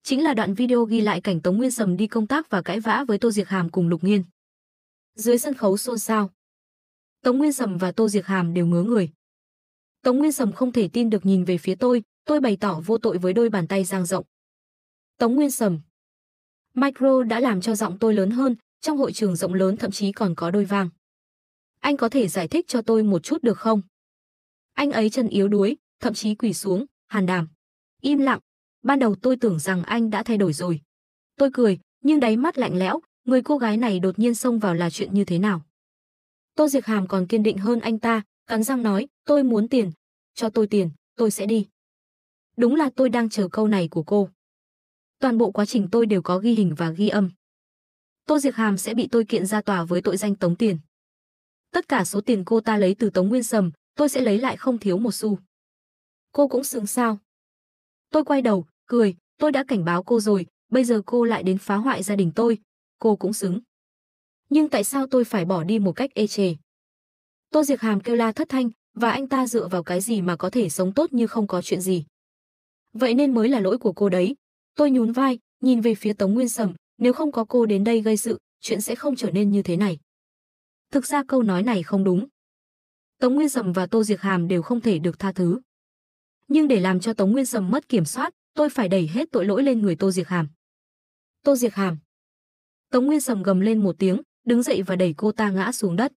Chính là đoạn video ghi lại cảnh Tống Nguyên Sầm đi công tác và cãi vã với Tô Diệc Hàm cùng Lục Nghiên. Dưới sân khấu xôn xao. Tống Nguyên Sầm và Tô Diệc Hàm đều ngớ người. Tống Nguyên Sầm không thể tin được nhìn về phía tôi, tôi bày tỏ vô tội với đôi bàn tay giang rộng. Tống Nguyên Sầm. Micro đã làm cho giọng tôi lớn hơn, trong hội trường rộng lớn thậm chí còn có đôi vang. Anh có thể giải thích cho tôi một chút được không? Anh ấy chân yếu đuối, thậm chí quỳ xuống, hàn đàm. Im lặng, ban đầu tôi tưởng rằng anh đã thay đổi rồi. Tôi cười, nhưng đáy mắt lạnh lẽo, người cô gái này đột nhiên xông vào là chuyện như thế nào. Tô Diệc Hàm còn kiên định hơn anh ta, cắn răng nói, tôi muốn tiền, cho tôi tiền, tôi sẽ đi. Đúng là tôi đang chờ câu này của cô. Toàn bộ quá trình tôi đều có ghi hình và ghi âm. Tô Diệc Hàm sẽ bị tôi kiện ra tòa với tội danh tống tiền. Tất cả số tiền cô ta lấy từ Tống Nguyên Sầm, tôi sẽ lấy lại không thiếu một xu. Cô cũng sướng sao? Tôi quay đầu, cười, tôi đã cảnh báo cô rồi, bây giờ cô lại đến phá hoại gia đình tôi, cô cũng xứng. Nhưng tại sao tôi phải bỏ đi một cách ê chề? Tô Diệc Hàm kêu la thất thanh, và anh ta dựa vào cái gì mà có thể sống tốt như không có chuyện gì. Vậy nên mới là lỗi của cô đấy. Tôi nhún vai, nhìn về phía Tống Nguyên Sầm, nếu không có cô đến đây gây sự, chuyện sẽ không trở nên như thế này. Thực ra câu nói này không đúng. Tống Nguyên Sầm và Tô Diệc Hàm đều không thể được tha thứ. Nhưng để làm cho Tống Nguyên Sầm mất kiểm soát, tôi phải đẩy hết tội lỗi lên người Tô Diệc Hàm. Tô Diệc Hàm. Tống Nguyên sầm gầm lên một tiếng, đứng dậy và đẩy cô ta ngã xuống đất.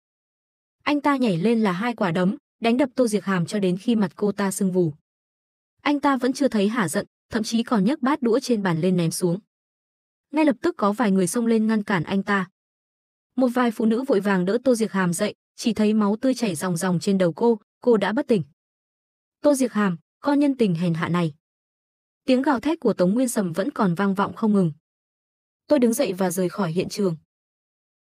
Anh ta nhảy lên là hai quả đấm, đánh đập Tô Diệc Hàm cho đến khi mặt cô ta sưng vù. Anh ta vẫn chưa thấy hả giận, thậm chí còn nhấc bát đũa trên bàn lên ném xuống. Ngay lập tức có vài người xông lên ngăn cản anh ta. Một vài phụ nữ vội vàng đỡ Tô Diệc Hàm dậy, chỉ thấy máu tươi chảy ròng ròng trên đầu cô, cô đã bất tỉnh. Tô Diệc Hàm, con nhân tình hèn hạ này. Tiếng gào thét của Tống Nguyên Sầm vẫn còn vang vọng không ngừng tôi đứng dậy và rời khỏi hiện trường.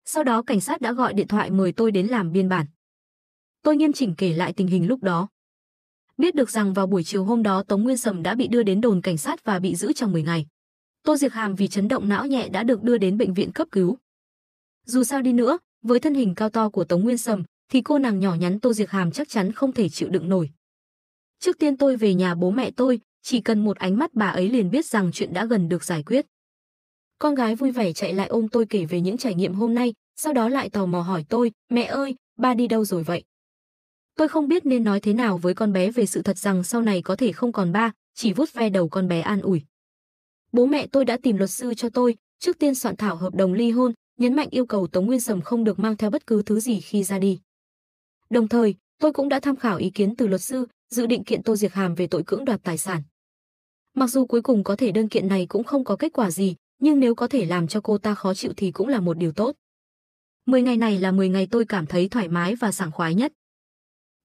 Sau đó cảnh sát đã gọi điện thoại mời tôi đến làm biên bản. Tôi nghiêm chỉnh kể lại tình hình lúc đó. Biết được rằng vào buổi chiều hôm đó Tống Nguyên Sầm đã bị đưa đến đồn cảnh sát và bị giữ trong 10 ngày. Tô Diệc Hàm vì chấn động não nhẹ đã được đưa đến bệnh viện cấp cứu. Dù sao đi nữa, với thân hình cao to của Tống Nguyên Sầm thì cô nàng nhỏ nhắn Tô Diệc Hàm chắc chắn không thể chịu đựng nổi. Trước tiên tôi về nhà bố mẹ tôi, chỉ cần một ánh mắt bà ấy liền biết rằng chuyện đã gần được giải quyết. Con gái vui vẻ chạy lại ôm tôi kể về những trải nghiệm hôm nay, sau đó lại tò mò hỏi tôi, mẹ ơi, ba đi đâu rồi vậy? Tôi không biết nên nói thế nào với con bé về sự thật rằng sau này có thể không còn ba, chỉ vuốt ve đầu con bé an ủi. Bố mẹ tôi đã tìm luật sư cho tôi, trước tiên soạn thảo hợp đồng ly hôn, nhấn mạnh yêu cầu Tống Nguyên Sầm không được mang theo bất cứ thứ gì khi ra đi. Đồng thời, tôi cũng đã tham khảo ý kiến từ luật sư, dự định kiện Tô Diệc Hàm về tội cưỡng đoạt tài sản. Mặc dù cuối cùng có thể đơn kiện này cũng không có kết quả gì, nhưng nếu có thể làm cho cô ta khó chịu thì cũng là một điều tốt. 10 ngày này là 10 ngày tôi cảm thấy thoải mái và sảng khoái nhất.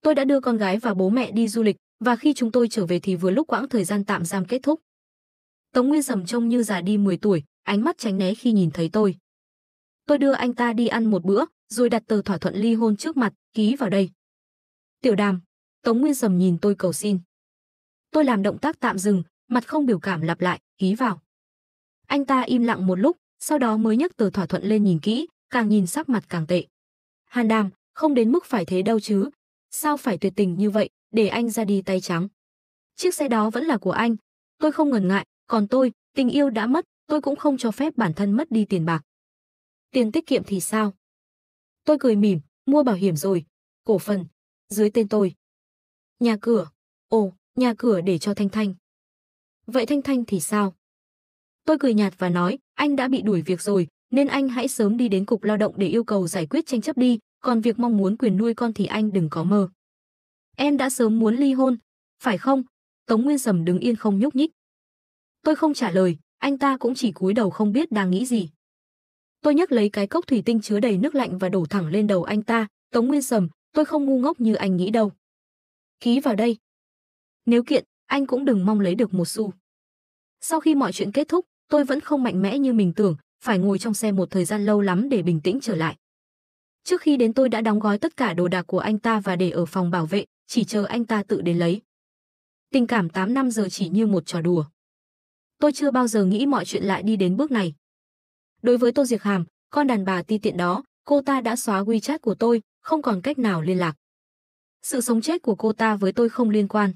Tôi đã đưa con gái và bố mẹ đi du lịch, và khi chúng tôi trở về thì vừa lúc quãng thời gian tạm giam kết thúc. Tống Nguyên Sầm trông như già đi 10 tuổi, ánh mắt tránh né khi nhìn thấy tôi. Tôi đưa anh ta đi ăn một bữa, rồi đặt tờ thỏa thuận ly hôn trước mặt, ký vào đây. Tiểu đàm, Tống Nguyên Sầm nhìn tôi cầu xin. Tôi làm động tác tạm dừng, mặt không biểu cảm lặp lại, ký vào. Anh ta im lặng một lúc, sau đó mới nhấc tờ thỏa thuận lên nhìn kỹ, càng nhìn sắc mặt càng tệ. Hàn Đàm, không đến mức phải thế đâu chứ. Sao phải tuyệt tình như vậy, để anh ra đi tay trắng. Chiếc xe đó vẫn là của anh. Tôi không ngần ngại, còn tôi, tình yêu đã mất, tôi cũng không cho phép bản thân mất đi tiền bạc. Tiền tiết kiệm thì sao? Tôi cười mỉm, mua bảo hiểm rồi, cổ phần, dưới tên tôi. Nhà cửa, ồ, nhà cửa để cho Thanh Thanh. Vậy Thanh Thanh thì sao? Tôi cười nhạt và nói, anh đã bị đuổi việc rồi, nên anh hãy sớm đi đến cục lao động để yêu cầu giải quyết tranh chấp đi, còn việc mong muốn quyền nuôi con thì anh đừng có mơ. Em đã sớm muốn ly hôn, phải không? Tống Nguyên Sầm đứng yên không nhúc nhích. Tôi không trả lời, anh ta cũng chỉ cúi đầu không biết đang nghĩ gì. Tôi nhấc lấy cái cốc thủy tinh chứa đầy nước lạnh và đổ thẳng lên đầu anh ta, Tống Nguyên Sầm, tôi không ngu ngốc như anh nghĩ đâu. Ký vào đây. Nếu kiện, anh cũng đừng mong lấy được một xu. Sau khi mọi chuyện kết thúc, tôi vẫn không mạnh mẽ như mình tưởng, phải ngồi trong xe một thời gian lâu lắm để bình tĩnh trở lại. Trước khi đến tôi đã đóng gói tất cả đồ đạc của anh ta và để ở phòng bảo vệ, chỉ chờ anh ta tự đến lấy. Tình cảm 8 năm giờ chỉ như một trò đùa. Tôi chưa bao giờ nghĩ mọi chuyện lại đi đến bước này. Đối với Tô Diệc Hàm, con đàn bà ti tiện đó, cô ta đã xóa WeChat của tôi, không còn cách nào liên lạc. Sự sống chết của cô ta với tôi không liên quan.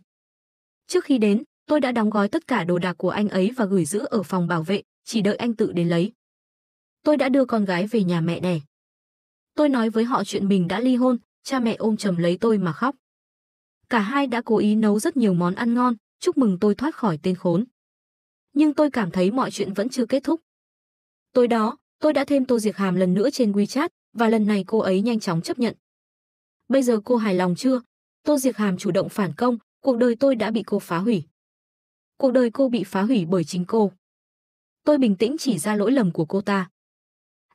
Trước khi đến, Tôi đã đóng gói tất cả đồ đạc của anh ấy và gửi giữ ở phòng bảo vệ, chỉ đợi anh tự đến lấy. Tôi đã đưa con gái về nhà mẹ đẻ. Tôi nói với họ chuyện mình đã ly hôn, cha mẹ ôm chầm lấy tôi mà khóc. Cả hai đã cố ý nấu rất nhiều món ăn ngon, chúc mừng tôi thoát khỏi tên khốn. Nhưng tôi cảm thấy mọi chuyện vẫn chưa kết thúc. Tối đó, tôi đã thêm Tô Diệc Hàm lần nữa trên WeChat và lần này cô ấy nhanh chóng chấp nhận. Bây giờ cô hài lòng chưa? Tô Diệc Hàm chủ động phản công, cuộc đời tôi đã bị cô phá hủy cuộc đời cô bị phá hủy bởi chính cô. Tôi bình tĩnh chỉ ra lỗi lầm của cô ta.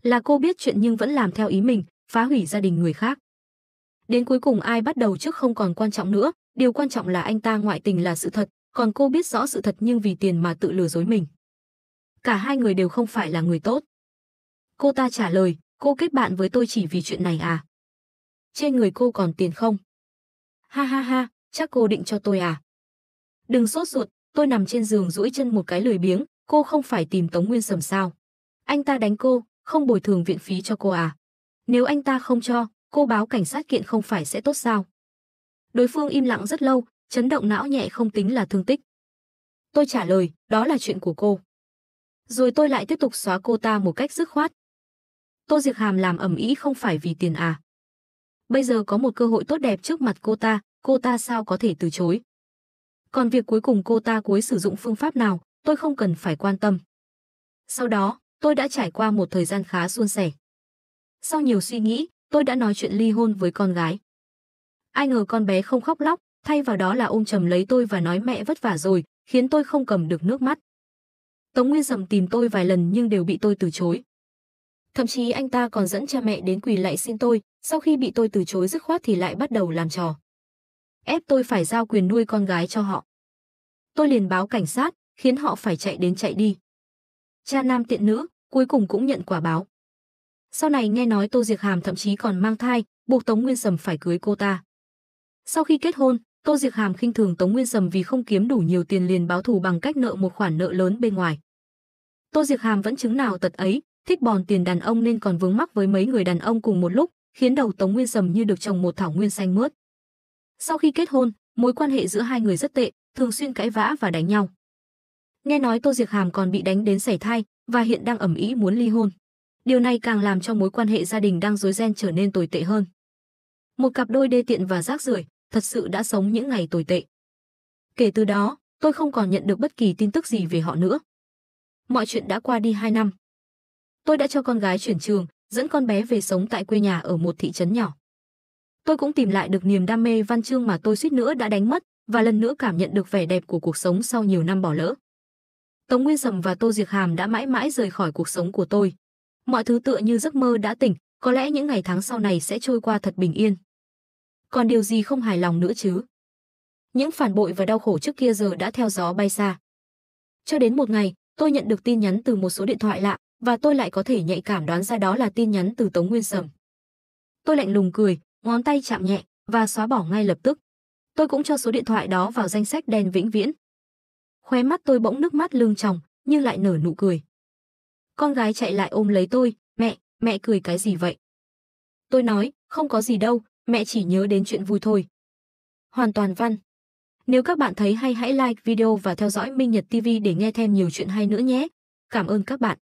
Là cô biết chuyện nhưng vẫn làm theo ý mình, phá hủy gia đình người khác. Đến cuối cùng ai bắt đầu trước không còn quan trọng nữa, điều quan trọng là anh ta ngoại tình là sự thật, còn cô biết rõ sự thật nhưng vì tiền mà tự lừa dối mình. Cả hai người đều không phải là người tốt. Cô ta trả lời, cô kết bạn với tôi chỉ vì chuyện này à? Trên người cô còn tiền không? Ha ha ha, chắc cô định cho tôi à? Đừng sốt ruột, tôi nằm trên giường duỗi chân một cái lười biếng, cô không phải tìm Tống Nguyên Sầm sao? Anh ta đánh cô, không bồi thường viện phí cho cô à? Nếu anh ta không cho, cô báo cảnh sát kiện không phải sẽ tốt sao? Đối phương im lặng rất lâu, chấn động não nhẹ không tính là thương tích. Tôi trả lời, đó là chuyện của cô. Rồi tôi lại tiếp tục xóa cô ta một cách dứt khoát. Tô Diệc Hàm làm ẩm ý không phải vì tiền à. Bây giờ có một cơ hội tốt đẹp trước mặt cô ta, cô ta sao có thể từ chối. Còn việc cuối cùng cô ta cuối sử dụng phương pháp nào, tôi không cần phải quan tâm. Sau đó, tôi đã trải qua một thời gian khá suôn sẻ. Sau nhiều suy nghĩ, tôi đã nói chuyện ly hôn với con gái. Ai ngờ con bé không khóc lóc, thay vào đó là ôm chầm lấy tôi và nói mẹ vất vả rồi, khiến tôi không cầm được nước mắt. Tống Nguyên dầm tìm tôi vài lần nhưng đều bị tôi từ chối. Thậm chí anh ta còn dẫn cha mẹ đến quỳ lại xin tôi, sau khi bị tôi từ chối dứt khoát thì lại bắt đầu làm trò ép tôi phải giao quyền nuôi con gái cho họ. Tôi liền báo cảnh sát, khiến họ phải chạy đến chạy đi. Cha nam tiện nữ, cuối cùng cũng nhận quả báo. Sau này nghe nói Tô Diệc Hàm thậm chí còn mang thai, buộc Tống Nguyên Sầm phải cưới cô ta. Sau khi kết hôn, Tô Diệc Hàm khinh thường Tống Nguyên Sầm vì không kiếm đủ nhiều tiền liền báo thù bằng cách nợ một khoản nợ lớn bên ngoài. Tô Diệc Hàm vẫn chứng nào tật ấy, thích bòn tiền đàn ông nên còn vướng mắc với mấy người đàn ông cùng một lúc, khiến đầu Tống Nguyên Sầm như được trồng một thảo nguyên xanh mướt. Sau khi kết hôn, mối quan hệ giữa hai người rất tệ, thường xuyên cãi vã và đánh nhau. Nghe nói Tô Diệc Hàm còn bị đánh đến sảy thai và hiện đang ẩm ý muốn ly hôn. Điều này càng làm cho mối quan hệ gia đình đang rối ren trở nên tồi tệ hơn. Một cặp đôi đê tiện và rác rưởi thật sự đã sống những ngày tồi tệ. Kể từ đó, tôi không còn nhận được bất kỳ tin tức gì về họ nữa. Mọi chuyện đã qua đi 2 năm. Tôi đã cho con gái chuyển trường, dẫn con bé về sống tại quê nhà ở một thị trấn nhỏ tôi cũng tìm lại được niềm đam mê văn chương mà tôi suýt nữa đã đánh mất và lần nữa cảm nhận được vẻ đẹp của cuộc sống sau nhiều năm bỏ lỡ. Tống Nguyên Sầm và Tô Diệc Hàm đã mãi mãi rời khỏi cuộc sống của tôi. Mọi thứ tựa như giấc mơ đã tỉnh, có lẽ những ngày tháng sau này sẽ trôi qua thật bình yên. Còn điều gì không hài lòng nữa chứ? Những phản bội và đau khổ trước kia giờ đã theo gió bay xa. Cho đến một ngày, tôi nhận được tin nhắn từ một số điện thoại lạ và tôi lại có thể nhạy cảm đoán ra đó là tin nhắn từ Tống Nguyên Sầm. Tôi lạnh lùng cười, ngón tay chạm nhẹ và xóa bỏ ngay lập tức. Tôi cũng cho số điện thoại đó vào danh sách đen vĩnh viễn. Khóe mắt tôi bỗng nước mắt lưng tròng, nhưng lại nở nụ cười. Con gái chạy lại ôm lấy tôi, mẹ, mẹ cười cái gì vậy? Tôi nói, không có gì đâu, mẹ chỉ nhớ đến chuyện vui thôi. Hoàn toàn văn. Nếu các bạn thấy hay hãy like video và theo dõi Minh Nhật TV để nghe thêm nhiều chuyện hay nữa nhé. Cảm ơn các bạn.